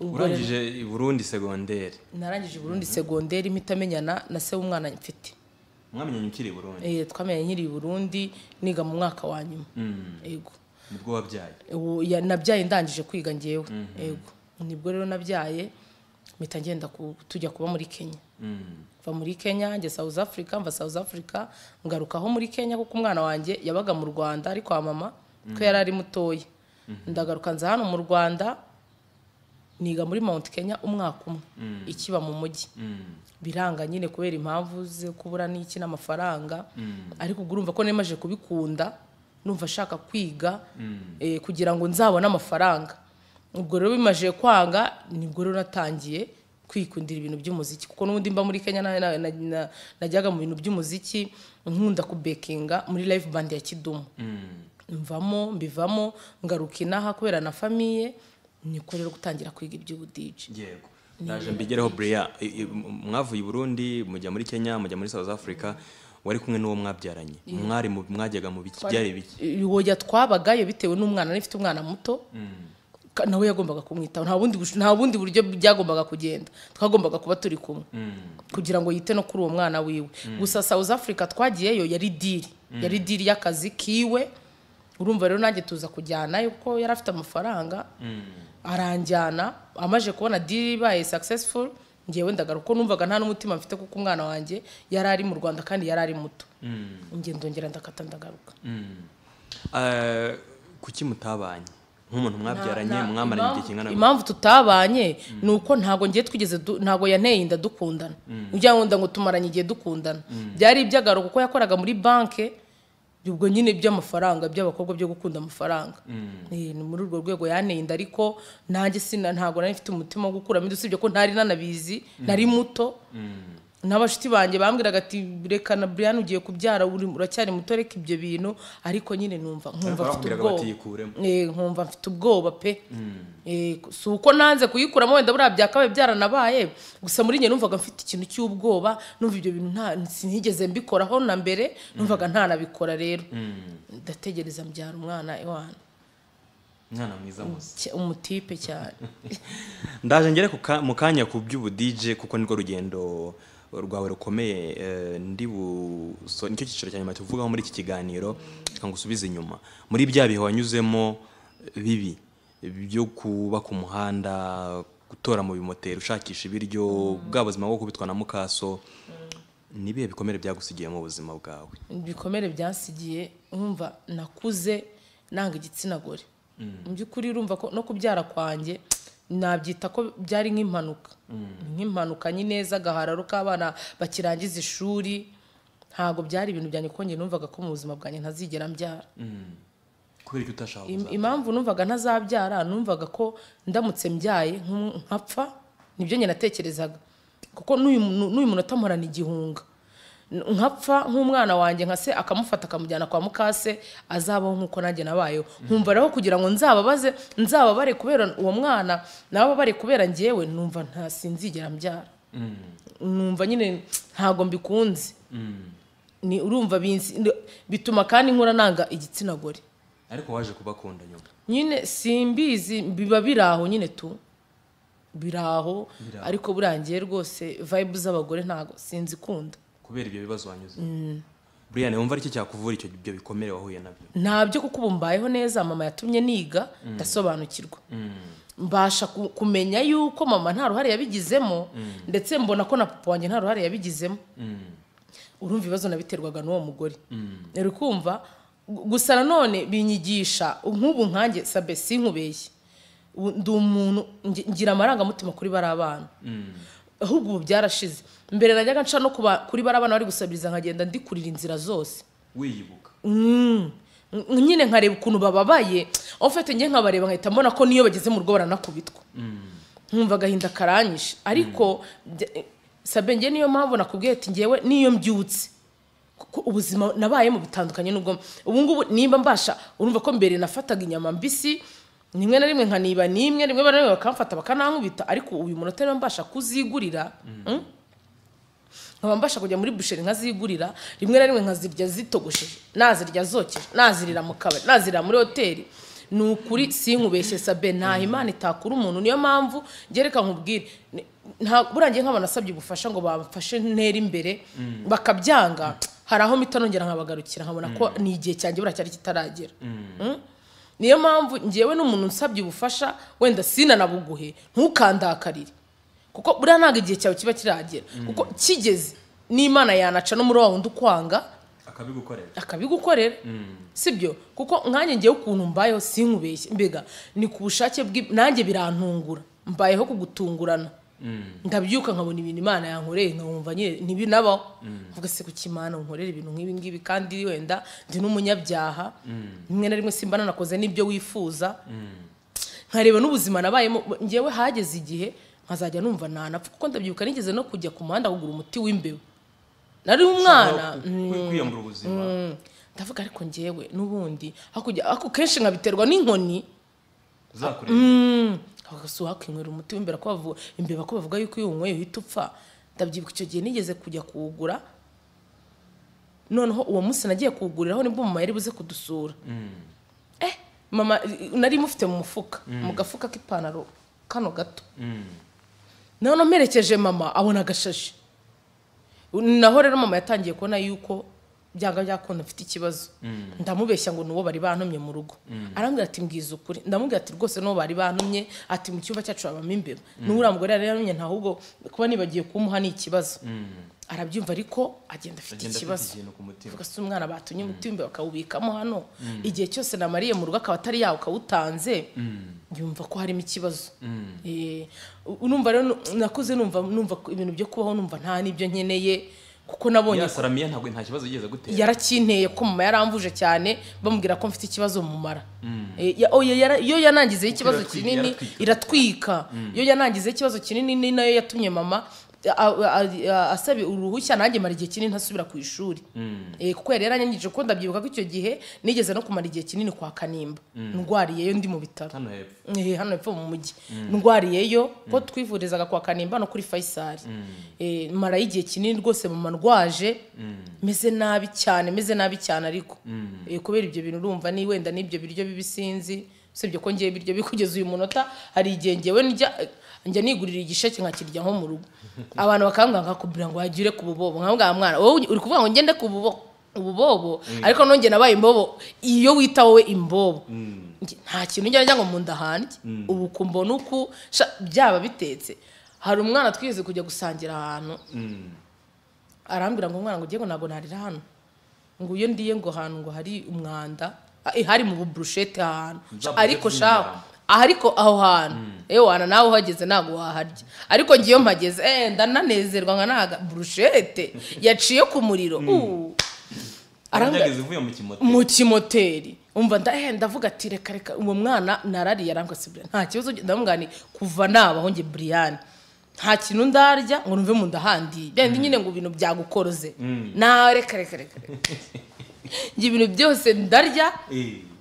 Speaker 2: urangije
Speaker 1: i burundi segonderi
Speaker 2: narangije burundi segonderi mpita amenyana na se w'umwana mfite
Speaker 1: mwamenyanye ukiri burundi eh,
Speaker 2: twamenye nkiri burundi niga mu mwaka wa nyuma yego
Speaker 1: hmm. nibwo
Speaker 2: wabyaye nabyaye ndangije kwiga ngewe yego hmm. nibwo rero nabyaye mpita ngenda tujya kuba muri kenya hmm. mva muri kenya njye south africa mva south africa ngarukaho muri kenya kuko umwana wanjye yabaga mu rwanda ari kwa mama ko yari ari mutoya ndagaruka nza hano mu rwanda niga muri mount kenya umwaka umwe mm. ikiba mu mujyi mm. biranga nyine kubera impamvu ze kubura n'iki n'amafaranga mm. ariko urumva ko nemaje kubikunda numva ashaka kwiga eh, kugira ngo nzabone amafaranga ubwo rero bimaje kwanga nibwo rero natangiye kwikundira ibintu by'umuziki kuko n'ubundi mba muri kenya najyaga mu bintu by'umuziki nkunda kubekinga muri live band ya kidumu mvamo mbivamo ngaruka inaha kubera na famiye niko rero gutangira kwiga iby'ubudije yego naje
Speaker 1: mbigereho buriya mwavuye i burundi mujya muri kenya mujya muri south africa wari kumwe n'uwo mwabyaranye mwari mwajyaga mu biki byari biki
Speaker 2: woya twabagayo bitewe n'umwana nari mfite umwana muto mm. nawe yagombaga kumwitaho nta bundi buryo byagombaga kugenda twagombaga kuba turi kumwe mm. kugira ngo yite no kuri uwo mwana wiwe mm. gusa south africa twagiyeyo yari diri yari diri y'akazi kiwe urumva rero nanjye tuza kujyanayo kuko yari afite amafaranga aranjyana amaje kubona diri ibaye successful ngewe ndagaruka kuko numvaga nta n'umutima mfite kuko umwana wanjye yari ari mu rwanda kandi yari ari muto ingendo mm. ndongera ndakata ndagaruka
Speaker 1: mm. eh, kuki mutabanye nk'umuntu mwabyaranye mwamaranye igihe kingana impamvu
Speaker 2: tutabanye mm. ni uko ntabwo ngiye twigeze ntabwo yanteye inda dukundana ujya wenda ngo tumaranye igihe dukundana byari iby'agaruka kuko yakoraga muri banki ubwo nyine by'amafaranga by'abakobwa byo gukunda amafaranga mm. eh, ni muri urwo rwego yaneye ariko nanjye sina ntabwo nari mfite umutima wo gukuramo inda usibye ko ntari nanabizi mm. nari muto mm. n'abashuti banjye bambwiraga ati reka na brian ugiye kubyara uracyari muto reka ibyo bintu ariko nyine numva nkumva mfite ubwoba eh, nkumva mfite ubwoba pe mm. eh, si uko nanze kuyikuramo wenda buriya byakabaye byaranabaye gusa muri njye numvaga mfite ikintu cy'ubwoba numva ibyo bintu sinigeze mbikoraho na mbere numvaga ntanabikora rero mm. ndategereza mbyara umwana iwana
Speaker 1: umwana mwiza muzi
Speaker 2: umutipe cyane
Speaker 1: ndaje ngere mu kanya ku by'ubudije kuko nirwo rugendo rwawe rukomeye eh, nicyo cyiciro cya nyuma tuvugaho muri iki kiganiro reka ngusubize inyuma muri bya bihe wanyuzemo bibi byo kuba ku muhanda gutora mu bimoteri ushakisha ibiryo mm. bwa buzima bwo kubitwa na mukaso ni n'ibihe bikomere byagusigiye mu buzima bwawe
Speaker 2: ibikomere byasigiye nkumva nakuze nanga igitsina gore mm. mu by'ukuri urumva ko no kubyara kwanjye nabyita ko byari nk'impanuka mm. nk'impanuka nyine z'agahararo k'abana bakirangiza ishuri ntabwo byari ibintu byanjye kuko njye numvaga ko mu buzima bwanjye ntazigera mbyara
Speaker 1: mm. kubera utashaka
Speaker 2: impamvu numvaga ntazabyara numvaga ko ndamutse mbyaye nkapfa nibyo njye natekerezaga kuko n'uyu muntu mpora igihunga nkapfa nk'umwana wanjye nka se akamufata akamujyana kwa mukase azabaho nk'uko nanjye nabayeho nkumva rero kugira ngo nzababaze nzababare kubera uwo mwana nabo bari kubera ngewe numva nta sinzigera mbyara mm. numva nyine ntago mbikunze mm. ni urumva bituma kandi nkura nanga igitsina gore
Speaker 1: ariko waje kubakunda nyuma
Speaker 2: nyine simbizi biba biraho nyine tu biri ariko burangiye rwose vayibu z'abagore ntago sinzikunda
Speaker 1: kubera ibyo bibazo wanyuze mm. buriya wumva ari cyo cyakuvura ibyo bikomere wahuye nabyo
Speaker 2: ntabyo kuko ubu mbayeho neza mama yatumye niga mm. ndasobanukirwa mm. mbasha kumenya yuko mama nta ruhare yabigizemo ndetse mbona ko na papa wanjye nta ruhare yabigizemo urumva ibibazo nabiterwaga n'uwo mugore uri kumva gusa nanone binyigisha nk'ubu nkange sabe sinkubeshye ndi umuntu ngira amarangamutima kuri bari abana ahubwo ubu byarashize mbere najyaga nca no kuba kuri bari abana bari gusabiriza nkagenda ndikurira inzira zose wiyibuka mm. nyine nkareba ukuntu bababaye ofite njye nkabareba nkahita mbona ko niyo bageze mu rugo baranakubitwa mm. nkumva agahinda karanyije. ariko mm. sabe njye niyo mpamvu nakubwiye ati ngewe niyo mbyutse kuko ubuzima nabayemo bitandukanye n'ubwo ubu ngubu nimba mbasha urumva ko mbere nafataga inyama mbisi rimwe na rimwe nkaniba nimwe rimwe na bakamfata bakanankubita ariko uyu munota rero mbasha kuzigurira mm. Mm? nkaba mbasha kujya muri busheri nkazigurira rimwe na rimwe nkazirya zitogosheje nazirya zokeje nazirira mu kabari nazirira muri hoteli ni ukuri sinkubeshye sabe nta mm. imana itakura umuntu niyo mpamvu ngereka nkubwire burangiye nk'abantu asabye ubufasha ngo bamfashe ntera imbere bakabyanga hari aho mita nongera nkabagarukira nkabona ko ni igihe cyanjye buracyari kitaragera niyo mpamvu ngewe n'umuntu usabye ubufasha wenda sinanabuguhe ntukandakarire kuko buriya ntabwo igihe cyawe kiba kiragera mm. kuko kigeze n'imana yanaca no muri wa wundi ukwanga akabigukorera mm. si byo kuko nkange ngewe ukuntu mbayeho sinkubeshye mbega ni ku bushake bwe nanjye birantungura mbayeho kugutungurana Mm. ndabyuka nkabona ibintu imana yankoreye nkumva nyine nabo mm. mvuga se kuki imana nkorera ibintu nk'ibi ngibi kandi wenda ndi n'umunyabyaha mm. rimwe na rimwe simba nanakoze n'ibyo wifuza nkareba n'ubuzima nabayemo ngewe hageze igihe nkazajya numva ntanapfa kuko ndabyuka nigeze no kujya ku muhanda kugura umuti w'imbeho nari umwana kwiyambura ubuzima ndavuga ariko ngewe n'ubundi hakurya ako kenshi nkabiterwa n'inkoni hagasuha hakinywera umuti w'imbeba ko bavuga imbeba ko bavuga yuko iyo unyweye uhita upfa ndabyibuka icyo gihe nigeze kujya kuwugura noneho uwo munsi nagiye kuwuguriraho nibwo mama yari buze kudusura mm. eh mama nari mufite mu mufuka mm. mu gafuka k'ipantaro kano gato mm. noneho mperekeje mama abona agashashi naho rero mama yatangiye kubona yuko byanga byakunda mfite ikibazo mm. ndamubeshya ngo n'uwo bari bantumye mu rugo mm. arambwira ati mbwiza ukuri ndamubwira ati rwose n'uwo bari bantumye ati mu cyumba cyacu habamo imbeba mm. n'uriya mugore yari yantumye ntahubwo kuba nibagiye kumuha ni ikibazo arabyumva ariko agenda afite ikibazo uvuga se umwana batumye umutima bakawubikamo hano igihe cyose namariye mu rugo akaba atari yawe ukawutanze yumva ko harimo ikibazo eh, numva rero nakuze numva ibintu byo kubaho numva nta n'ibyo nkeneye kuko nabonye saramiya
Speaker 1: ntabwo nta kibazo yigeze gutera
Speaker 2: yarakinteye ko mama yaramvuje cyane bamubwira ko mfite ikibazo mu mara iyo mm. eh, oh, yanangizeho ikibazo kinini iratwika iyo mm. yanangizeho ikibazo kinini ni nayo yatumye mama asaba uruhushya nanjye mara igihe kinini ntasubira ku ishuri mm. eh, kuko yari yaranyangije kuko ndabyibuka ko icyo gihe nigeze no kumara igihe kinini kwa kanimba mm. ndwariyeyo ndi mu bitaro hano hepfo eh, mu mujyi mm. ndwariyeyo ko twivurizaga kwa kanimba no kuri fayisari eh, marayo igihe kinini rwose mama ndwaje meze nabi cyane meze nabi cyane ariko kubera ibyo bintu urumva ni wenda n'ibyo biryo bibisinzi usibye ko ngewe ibiryo bikugeza uyu munota hari igihe ngewe njya nigurira igisheke nkakirya nko mu rugo abantu bakambwira bakakubwira ngo wagire ku bubobo nkabwira mwana wowe uri kuvuga ngo ngende ku bubobo mm. ariko nongera nabaye imbobo iyo wita wowe imbobo mm. nta kintu njya ngo mu nda hanjye mm. ubu kumbona uku byaba bitetse hari umwana twize kujya gusangira ahantu arambwira ngo umwana ngo ugiye ngo ntabwo narira hano ngo iyo ndiye ngo ahantu ngo hari umwanda ah, eh, hari mu buburushete ahantu ariko shaka ariko aho hantu hmm. ewana eh, nawe uhageze ntabwo waharya ariko ngiyo mpageze eh, ndananezerwa nka naga burushete yaciye ku muriro hmm. mu kimoteri umva ndahenda eh, avuga ati reka reka uwo mwana narariye arangwa se nta kibazo ndamugani kuva nabaho nge buriyani nta kintu ndarya ngo numve mu ndahandi benda hmm. nyine ngo ibintu byagukoroze reka reka reka njye ibintu byose ndarya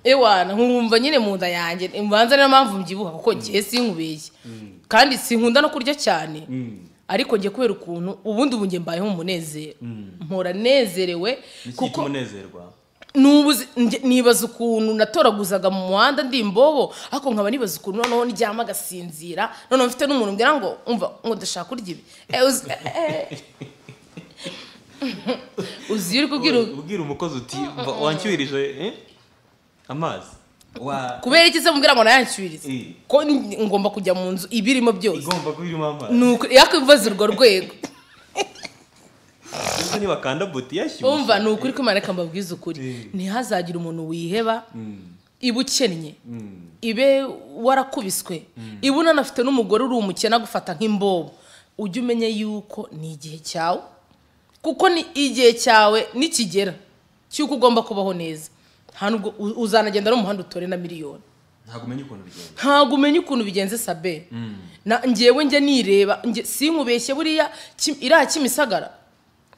Speaker 2: ewana nkumva nyine mu nda yanjye mbanza niyo mpamvu mbyibuha kuko ngiye sinkubeshye mm. kandi sinkunda no kurya cyane mm. ariko njye kubera ukuntu ubundi ubu njye mbayeho umunezero mm. mpora nezerewe kuko nibaza ukuntu natoraguzaga mu muhanda ndi imbobo ariko nkaba nibaza ukuntu noneho ndyama agasinzira noneho mfite n'umuntu mbwira ngo umva ngo ndashaka kurya ibi eh, eh, eh.
Speaker 1: uzi iyo uri kubwira umukozi uti wanshyuhirije amazi
Speaker 2: kubera iki se mubwira ngo nayanshyirize eh. ko ngomba kujya mu nzu ibirimo byose igomba kuba irimo amazi ni uko yakwivuza urwo rwego
Speaker 1: ndetse buti yashyushye wumva ni ukuri ko
Speaker 2: imaneka mbabwiza ukuri eh. ntihazagire umuntu wiheba mm. iba ukennye mm. ibe warakubiswe mm. iba unanafite n'umugore uri umukene agufata nk'imbobo ujye umenye yuko ni igihe cyawe kuko ni igihe cyawe nikigera cy'uko ugomba kubaho neza ntabwo uzanagenda no mu muhanda utore na miliyoni ntabwo umenya ukuntu bigenze sabe
Speaker 1: mm.
Speaker 2: ngewe njya nireba si nkubeshye buriya iriya kimisagara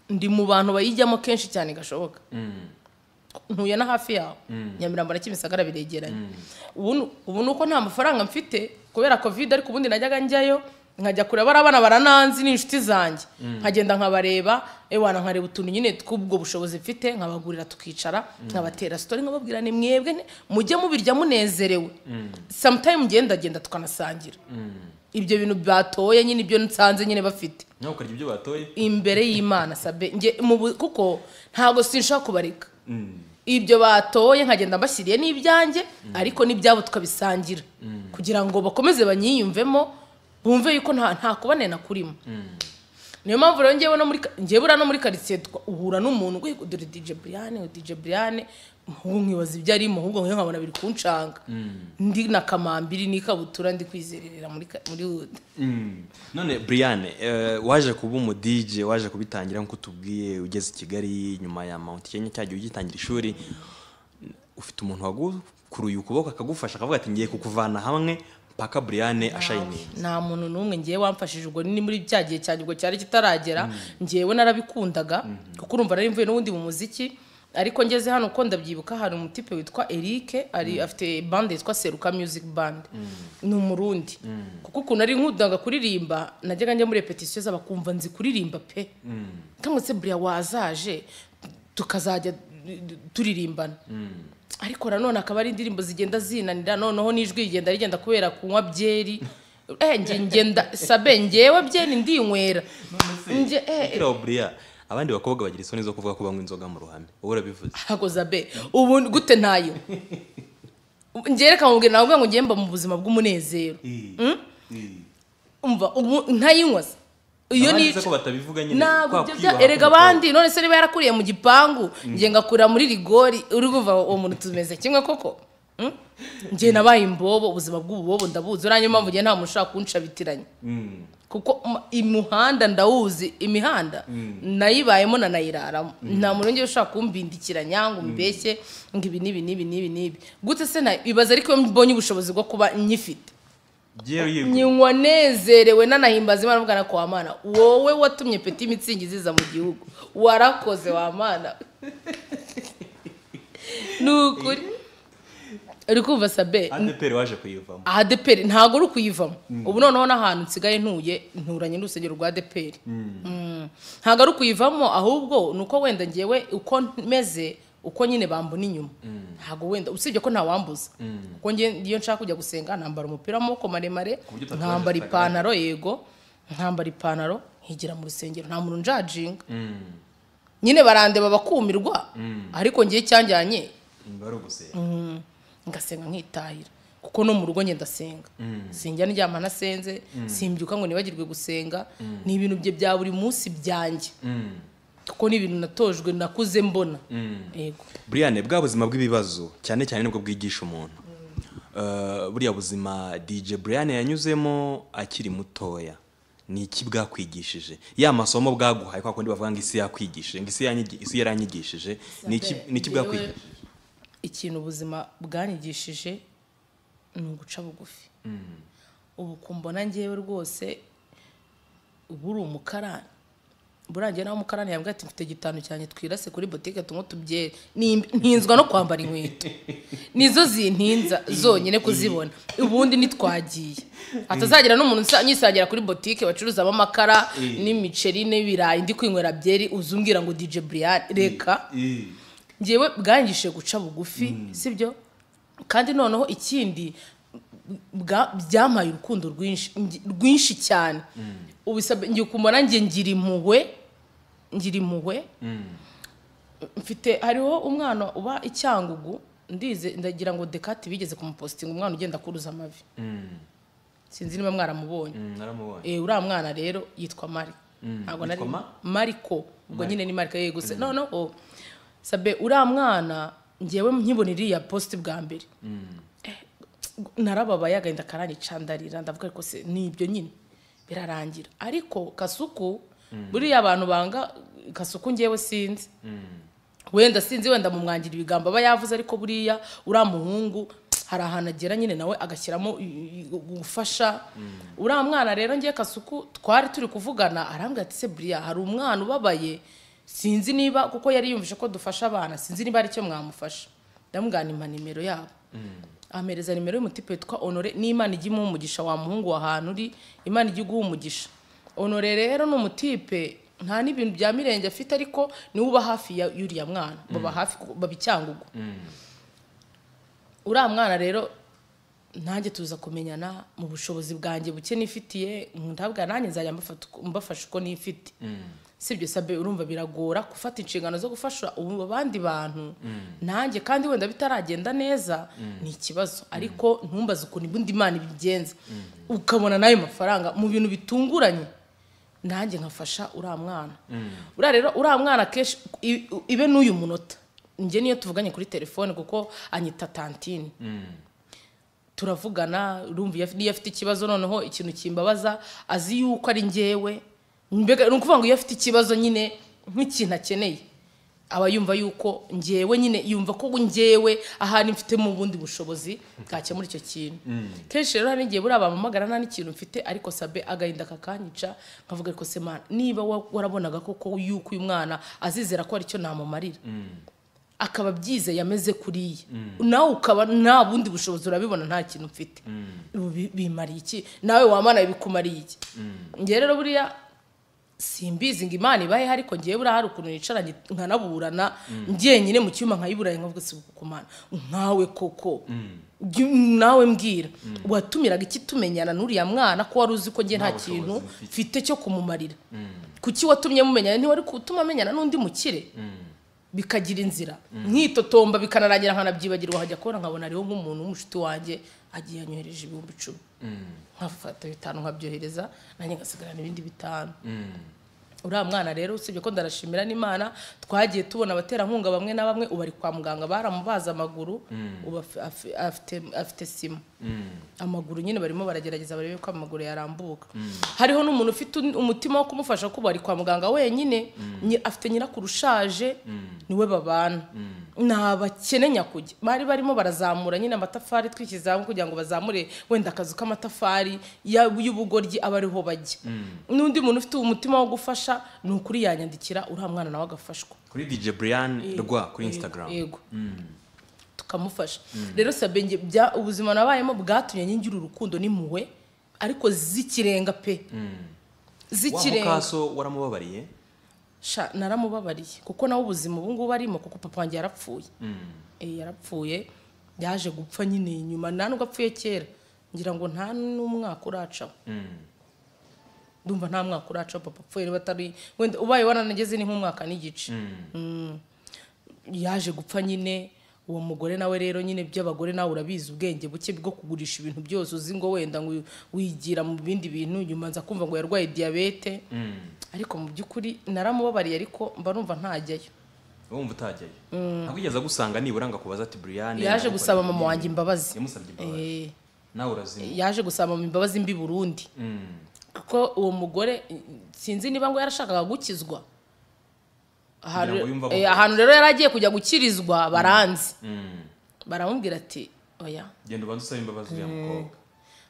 Speaker 2: ndi mu bantu bayijyamo kenshi cyane gashoboka mm. ntuye na hafi yawe mm. nyamirambo na kimisagara biregeranye ubu ni uko nta mafaranga mfite kubera kovide ariko ubundi najyaga njyayo nkajya kureba abana barananzi n’inshuti zanjye nkagenda nkabareba ewana eh, nkareba utuntu nyine tw'ubwo bushobozi mfite nkabagurira tukicara nkabatera sitori nkababwira ni mwebwe mujye mubirya munezerewe samutayimu ngenda genda tukanasangira ibyo bintu batoye nyine ibyo nsanze nyine bafite nawe ibyo batoye imbere y'imana sabe kuko ntabwo sinshaka kubareka mm. ibyo batoye nkagenda mbashyiriye n'ibyanjye ariko n'ibyabo tukabisangira mm. kugira ngo bakomeze banyiyumvemo wumve yuko nta kubane nakurimo niyo mpamvu rero ngewe no muri ngewe uriya no muri karitsiye uhura n'umuntu ngo dore dije buriyane dije buriyane nk'ubu nkibaza ibyo arimo ahubwo nk'iyo nkabona biri kunshanga mm. ndi na kamambiri n'ikabutura ndi kwizererera muri wudu
Speaker 1: mm. none buriyane eh, waje kuba umudije waje kubitangira nk'uko tubwiye ugeze i kigali nyuma ya mawunti kenya cyagiye ugitangira ishuri ufite umuntu wagukuruye ukuboko akagufasha akavuga ati ngiye kukuvana hamwe paka Brianne ashayiningi
Speaker 2: nta muntu n'umwe ngewe wamfashije ubwo ni muri bya gihe cyane ubwo cyari kitaragera mm. ngewe narabikundaga mm-hmm. kuko urumva nari mvuye n'ubundi mu muziki ariko ngeze hano uko ndabyibuka hari umutipe witwa Eric ari mm. afite bande yitwa Seruka Music Band mm. ni umurundi kuko ukuntu ari nk'udaga kuririmba najyaga njya muri repetisiyo z'abakumva nzi kuririmba pe kamutse buriya wazaje tukazajya turirimbana ariko nanone akaba ari indirimbo zigenda zinanira noneho n'ijwi rigenda rigenda kubera kunywa byeri eh, ngenda sabe ngewe byeri ndinywera eh,
Speaker 1: eh. abandi bakobwa bagira isoni zo kuvuga ko banywa inzoga mu ruhame wowe urabivuze
Speaker 2: ntabwo zabe ubu gute ntayo ngereka mubwira nawe ngo ngemba mu buzima bw'umunezero hmm? umva ubu ntayinywa se iyo nica
Speaker 1: ntabwo ibyo erega abandi
Speaker 2: none se niba yarakuriye mu gipangu mm. njye ngakurira muri rigori uri kuva uwo muntu tumeze kimwe koko mm? njye nabaye imbobo ubuzima bw'ububobo ndabuzi uriya mpamvu njye nta muntu ushaka kunshabitiranya mm. kuko imihanda ndawuzi imihanda nayibayemo nanayiraramo nta muntu ngiye ushaka kumbindikira nyangwa umbeshye ngo ibi n'ibi n'ibi n'ibi n'ibi gute se nayo ibaza ariko iyo mbonye ubushobozi bwo kuba nyifite
Speaker 1: nyinywa
Speaker 2: nezerewe nanahimbaza imana mugana ku wamana wowe watumye peti imitsingi ziza mu gihugu warakoze wamana
Speaker 1: ni ukuri
Speaker 2: uri kumva sabe adeperi
Speaker 1: waje kuyivamo
Speaker 2: adeperi ntabwo uri kuyivamo mm. ubu noneho n'ahantu nsigaye ntuye nturanye n'urusengero rwa adeperi mm. mm. ntabwo ari kuyivamo ahubwo ni uko wenda ngewe uko meze uko nyine bambona inyuma mm. ntabwo wenda usibye ko ntawambuza kuko mm. iyo nshaka kujya gusenga nambara umupira w'amaboko maremare nkambara ipantaro yego nkambara ipantaro nkigira mu rusengero nta muntu njajinga mm. nyine barandeba bakumirwa ariko ngiye cyanjyanye
Speaker 1: mm-hmm.
Speaker 2: ngasenga nkitahira kuko no mu rugo ngenda asenga sinjya ndyama nasenze simbyuka ngo nibagirwe gusenga ni ibintu bye bya buri munsi byanjye kuko ni ibintu natojwe nakuze mbona mm.
Speaker 1: buriyane bwa buzima bw'ibibazo cyane cyane nubwo bwigisha umuntu mm. eh, buriya buzima dj buriyane yanyuzemo akiri mutoya ni iki bwakwigishije ya masomo bwaguhaye kwa kundi bavuga ngo isi yakwigishije ngo isi yaranyigishije ni iki bwakwigishije
Speaker 2: ikintu ubuzima bwanyigishije ni uguca bugufi mm. ubu kumbona ngewe rwose uba uri umukarani burangiye nawe mukarani yambwiye ati mfite igitanu cyanjye twirase kuri botike tunywe tubyere ntinzwa no kwambara inkweto nizo zintinza zonyine kuzibona ubundi ntitwagiye hatazagira n'umuntu nyisangira kuri botike bacuruzamo amakara n'imiceri n'ibirayi ndi kwinywera byeri uzumbwira ngo dj brian reka ngewe bwangishije guca bugufi mm. sibyo kandi noneho ikindi byampaye urukundo rwinshi rwinshi cyane mm. ubu ngiye kumara ngira impuhwe ngira impuhwe mm. mfite hariho umwana uba icyangugu ndize ndagira ngo dekati bigeze kumupositinga umwana ugenda kuruza amavi mm. sinzi niba mwaramubonye mm, eh, uriya mwana rero yitwa mari ntabwo nari mariko ubwo nyine ni marika ye gusa noneho oh. sabe uriya mwana ngewe nkibona iriya posite bwa mbere eh, narababaye agahita karanyicandarira ndavuga ariko se ni ibyo nyine birarangira ariko kasuku Mm. buriya abantu banga kasuku ngewe sinzi
Speaker 3: mm.
Speaker 2: wenda sinzi wenda mu mwangira ibigambo aba yavuze ariko buriya uriya muhungu hari ahantu agera nyine nawe agashyiramo gufasha mm. uriya mwana rero ngiye kasuku twari turi kuvugana arambwira ati se buriya hari umwana ubabaye sinzi niba kuko yari yumvise ko dufasha abana sinzi niba hari mwamufasha ndamugana nimero yabo amereza nimero y'umutipe witwa honore n'imana ijya imuha umugisha wa muhungu wa uri imana ijya umugisha onore rero ni umutipe nta n'ibintu bya mirenge afite ariko niwe uba hafi ya y'uriya mwana baba mm. hafi baba icyangugu mm. uriya mwana rero nanjye tuza kumenyana mu bushobozi bwanjye buke nifitiye ntabwo nanjye nzajya mbafasha uko nifite mm. si ibyo sabe urumva biragora gufata inshingano zo gufasha ubu abandi bantu nanjye kandi wenda bitaragenda neza ni ikibazo ariko ntumbaze ukuntu ibundi imana ibigenza ukabona n'ayo mafaranga mu bintu bitunguranye nanjye nkafasha uriya mwana mm. uriya rero uriya mwana akenshi ibe n'uyu munota njye niyo tuvuganye kuri telefone kuko anyita tantine mm. turavugana niyo afite ikibazo noneho ikintu kimbabaza azi yuko ari ngewe ni ukuvuga ngo iyo afite ikibazo nyine nk'ikintu akeneye aba yumva yuko ngewe nyine yumva ko ngewe mfite mu bundi bushobozi bwakemura icyo kintu mm. kenshi rero hari igihe buriya bampamagara nta n'ikintu mfite ariko sabe agahinda kakanyica nkavuga ariko semana niba warabonaga koko yuko uyu mwana azizera ko hari icyo namumarira mm. akaba abyizeye yameze kuriya mm. nawe ukaba nta bundi bushobozi urabibona nta kintu mfite bimariye iki nawe wamana bikumariye iki ngewe rero buriya simbizi ngo imana ibahe ariko ngewe hari ukuntu yicaranye nkanaburana mm. ngenyine mu cyuma nkayiburanye nkavuga si kumana nkawe koko mm. nawe mbwira mm. watumiraga iki tumenyana n'uriya mwana ko wari uzi ko nge nta kintu mfite cyo kumumarira kuki watumye mumenyana ntiwari gutuma amenyana n'undi mukire bikagira inzira nkitotomba bikanarangira nkanabyibagirwa hajya kubona nkabona ariho nk'umuntu w'umushuti wanjye agiye yanyohereje ibihumbi icumi mm. nkafata bitanu nkabyohereza nanjye ngasigarana ibindi bitanu
Speaker 3: mm.
Speaker 2: uriya mwana rero usibye ko ndarashimira n'imana twagiye tubona abaterankunga bamwe na bamwe ubu ari kwa muganga baramubaza amaguru mm. ubu afite sima Mm. amaguru nyine barimo baragerageza barebe ko amaguru yarambuka mm. hariho n'umuntu ufite umutima wo kumufasha kuba ari kwa muganga wenyine mm. afite nyirakuru ushaje niwe babana ni abakene nyakujya bari barimo barazamura nyine amatafari twikizamu kugira ngo bazamure wenda akazu k'amatafari y'ubugoryi aba ariho bajya n'undi muntu ufite umutima wo gufasha ni ukuri yanyandikira uriya mwana nawe agafashwa
Speaker 1: kuri dj brian rwa kuri instagram
Speaker 2: tukamufasha rero sabe ubuzima nabayemo bwatumye nyingira urukundo n'impuhwe ariko z'ikirenga pe z'ikirenga mukaso
Speaker 1: waramubabariye
Speaker 2: naramubabariye kuko nawe ubuzima ubu ngubu arimo kuko papa wanjye yarapfuye mm. eh, yarapfuye yaje gupfa nyine inyuma nta nubwo apfuye kera ngira ngo nta n'umwaka uracaho mm. ndumva nta mwaka uracaho papa apfuye batari wenda ubaye waranageze ni nk'umwaka n'igice mm. yaje gupfa nyine uwo mugore nawe rero nyine by'abagore nawe urabizi ubwenge buke bwo kugurisha ibintu byose uzi ngo wenda ngo wigira mu bindi bintu nyuma nza kumva ngo yarwaye diyabete mm. ariko mu by'ukuri naramubabariye ariko mba numva ntajyayo
Speaker 1: wumva utajyayo
Speaker 2: mm. ntabwo ugeze
Speaker 1: agusanga nibura ngo akubaze ati buriyane yaje gusaba
Speaker 2: mama wanjye imbabazi eh. nawe urazima eh, yaje gusaba mama imbabazi mbi burundi mm. kuko uwo mugore sinzi niba ngo yarashakaga gukizwa Eh, ahantu rero yari agiye kujya gukirizwa mm. baranzi mm. baramubwira ati oya
Speaker 1: genda ubanza usaba imbabazi uriya eh. mukobwa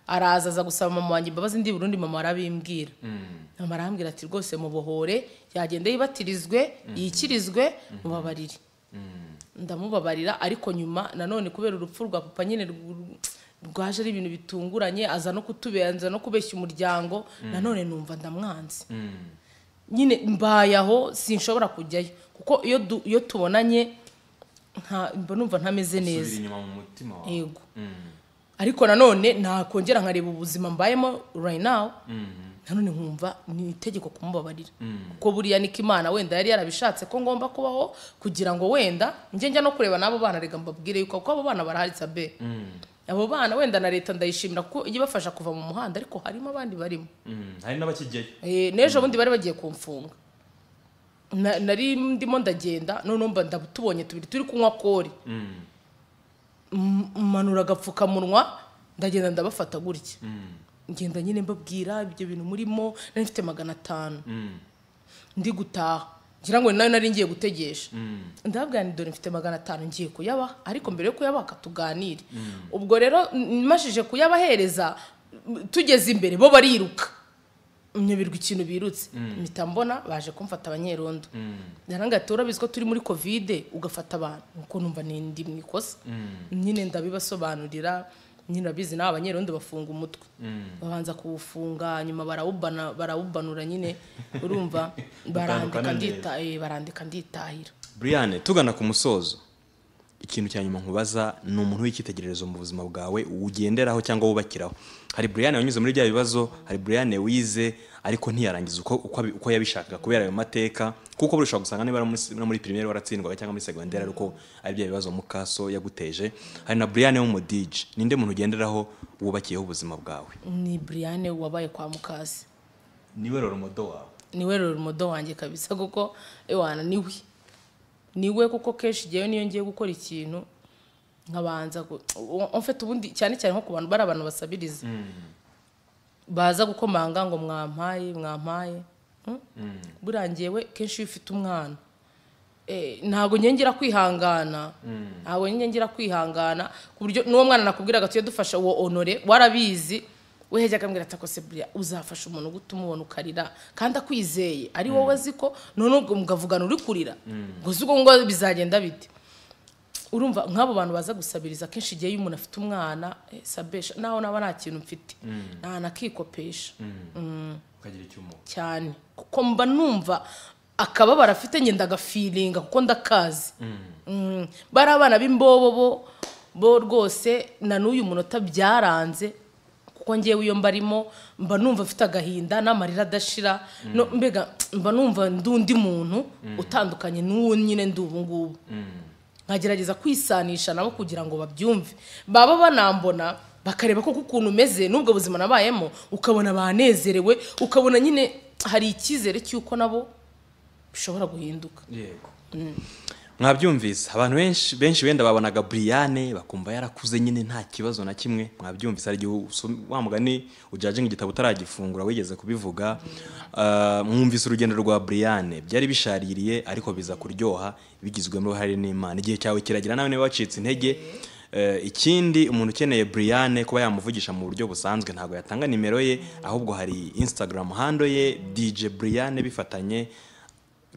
Speaker 2: araza aza gusaba mama wanjye imbabazi ndi burundi mama arabimbwira mm. mama arambwira ati rwose mubohore yagenda yibatirizwe yikirizwe mm-hmm. mubabarire ndamubabarira ariko nyuma nanone kubera urupfu rwa papa nyine rwaje ari ibintu bitunguranye aza no kutubenza no kubeshya umuryango nanone numva ndamwanze nyine mbaye aho sinshobora kujyayo kuko iyo tubonanye numva ntameze neza yego mm. ariko nanone nakongera nkareba ubuzima mbayemo right now mm-hmm. nanone nkumva ni itegeko kumubabarira mm. kuko buriya niko imana wenda yari yarabishatse ko ngomba kubaho kugira ngo wenda njya no kureba n'abo bana reka mbabwire yuko kuko abo bana barahari sabe mm. abo bana wenda na leta ndayishimira kuko ijya ibafasha kuva mu muhanda ariko harimo abandi barimo
Speaker 1: mm, hari n'abakigeyo
Speaker 2: eh, n'ejo bundi bari bagiye kumfunga nari ndimo ndagenda noneho mba ndatubonye tubiri turi kunywa kori mm. manura agapfukamunwa ndagenda ndabafata gutya
Speaker 3: mm.
Speaker 2: ngenda nyine mbabwira ibyo bintu murimo nari mfite magana atanu ndi gutaha ngira ngo nawe nari ngiye gutegesha mm. ndababwira ni dore mfite magana atanu ngiye kuyaba ariko mbere yo kuyabaha tuganire mm. ubwo rero nimashije kuyabahereza tugeze imbere bo bariruka nyoberwa ikintu birutse mm. mpita mbona baje kumfata abanyerondo ndarangaye turabizi ko turi muri kovide ugafata abantu nuko numva ni mu ikosa nyine ndabibasobanurira nyine urabizi nawe bafunga umutwe mm. babanza kuwufunga nyuma barawubanura nyine urumva eh, barandika nditahira
Speaker 1: buriyane tugana ku musozo ikintu cya nyuma nkubaza ni umuntu w'icyitegererezo mu buzima bwawe ugenderaho cyangwa wubakiraho hari buriyane wanyuze muri bya bibazo hari buriyane wize ariko ntiyarangiza uko uko yabishakaga kubera ayo mateka kuko buri ushobora gusanga niba no muri pirimeri waratsindwaga cyangwa muri segonderi ariko ari bya bibazo mukaso yaguteje hari na buriyane w'umudije ninde muntu ugenderaho wubakiyeho ubuzima bwawe
Speaker 2: ni buriyane wabaye kwa mukasi
Speaker 1: niwe rero umudo wawe
Speaker 2: niwe rero umudo wanjye kabisa kuko ewana niwe niwe kuko kenshi njyewe niyo ngiye gukora ikintu nkabanza mfite ubundi cyane cyane nko ku bantu bari abantu basabiriza mm. baza gukomanga ngo mwampaye mwampaye hm? mm. buriya ngewe kenshi iyo ufite umwana eh, ntabwo ngira kwihangana mm. ntabwo ngira kwihangana ku buryo n'uwo mwana nakubwiraga tujye dufasha uwo onore warabizi we yajyaga ambwira ati uzafasha umuntu gutuma ubona ukarira kandi akwizeye ari wowe mm. azi ko none ubwo mugavugana uri kurira mm. ngo uzi ubwo ngo bizagenda bite urumva nk'abo bantu baza gusabiriza akenshi igihe iyo umuntu afite umwana eh, sabesha naho naba nta kintu mfite mm. ntanakikopesha cyane kuko mba numva akababara afite ngenda agafiringa kuko ndakazi bari abana b'imbobo bo rwose na n'uyu munota byaranze kuko ngewe iyo mbarimo mba numva afite agahinda n'amarira adashira mm. mbega mba numva ndi undi muntu mm. utandukanye n'uwo nyine ndi ubu ngubu mm. nkagerageza kwisanisha nabo kugira ngo babyumve baba banambona bakareba koko ukuntu umeze n'ubwo buzima nabayemo ukabona banezerewe ukabona nyine hari icyizere cy'uko nabo bishobora guhinduka
Speaker 1: mwabyumvise abantu benshi benshi wenda babonaga buriyane bakumva yarakuze nyine nta kibazo na kimwe mwabyumvise hari igihe wa mugani ujyaje nk'igitabo utaragifungura wigeze kubivuga ah, mwumvise urugendo rwa buriyane byari bishaririye ariko biza kuryoha bigizwemo uruhare n'imana igihe cyawe kiragira nawe niba wacitse intege eh, ikindi umuntu ukeneye buriyane kuba yamuvugisha mu buryo busanzwe ntabwo yatanga nimero ye ahubwo hari Instagram hando ye dj buriyane bifatanye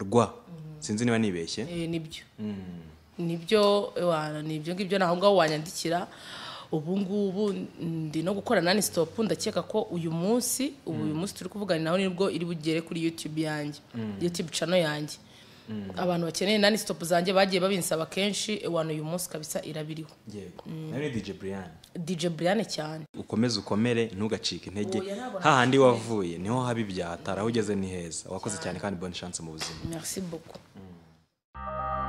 Speaker 1: rwa sinzi niba nibeshye
Speaker 2: eh, nibyo hmm. nibyo nibyo ngibyo naho ngaho wanyandikira ubu ngubu ndi no gukora nani sitopu ndakeka ko uyu munsi ubu hmm. uyu munsi turi kuvugana nawe nibwo iri bugere kuri yutube yanjye hmm. yutube cano yanjye Mm. abantu bakeneye nani sitopu zanjye bagiye babinsaba kenshi ewana uyu munsi kabisa irabiriho mm. nawe dj buriyani dj buriyani cyane
Speaker 1: ukomeze ukomere ntugacike intege hahandi wavuye niho haba ibyaha aho ugeze ni heza wakoze cyane kandi bonne chance mu buzima merci beaucoup mm.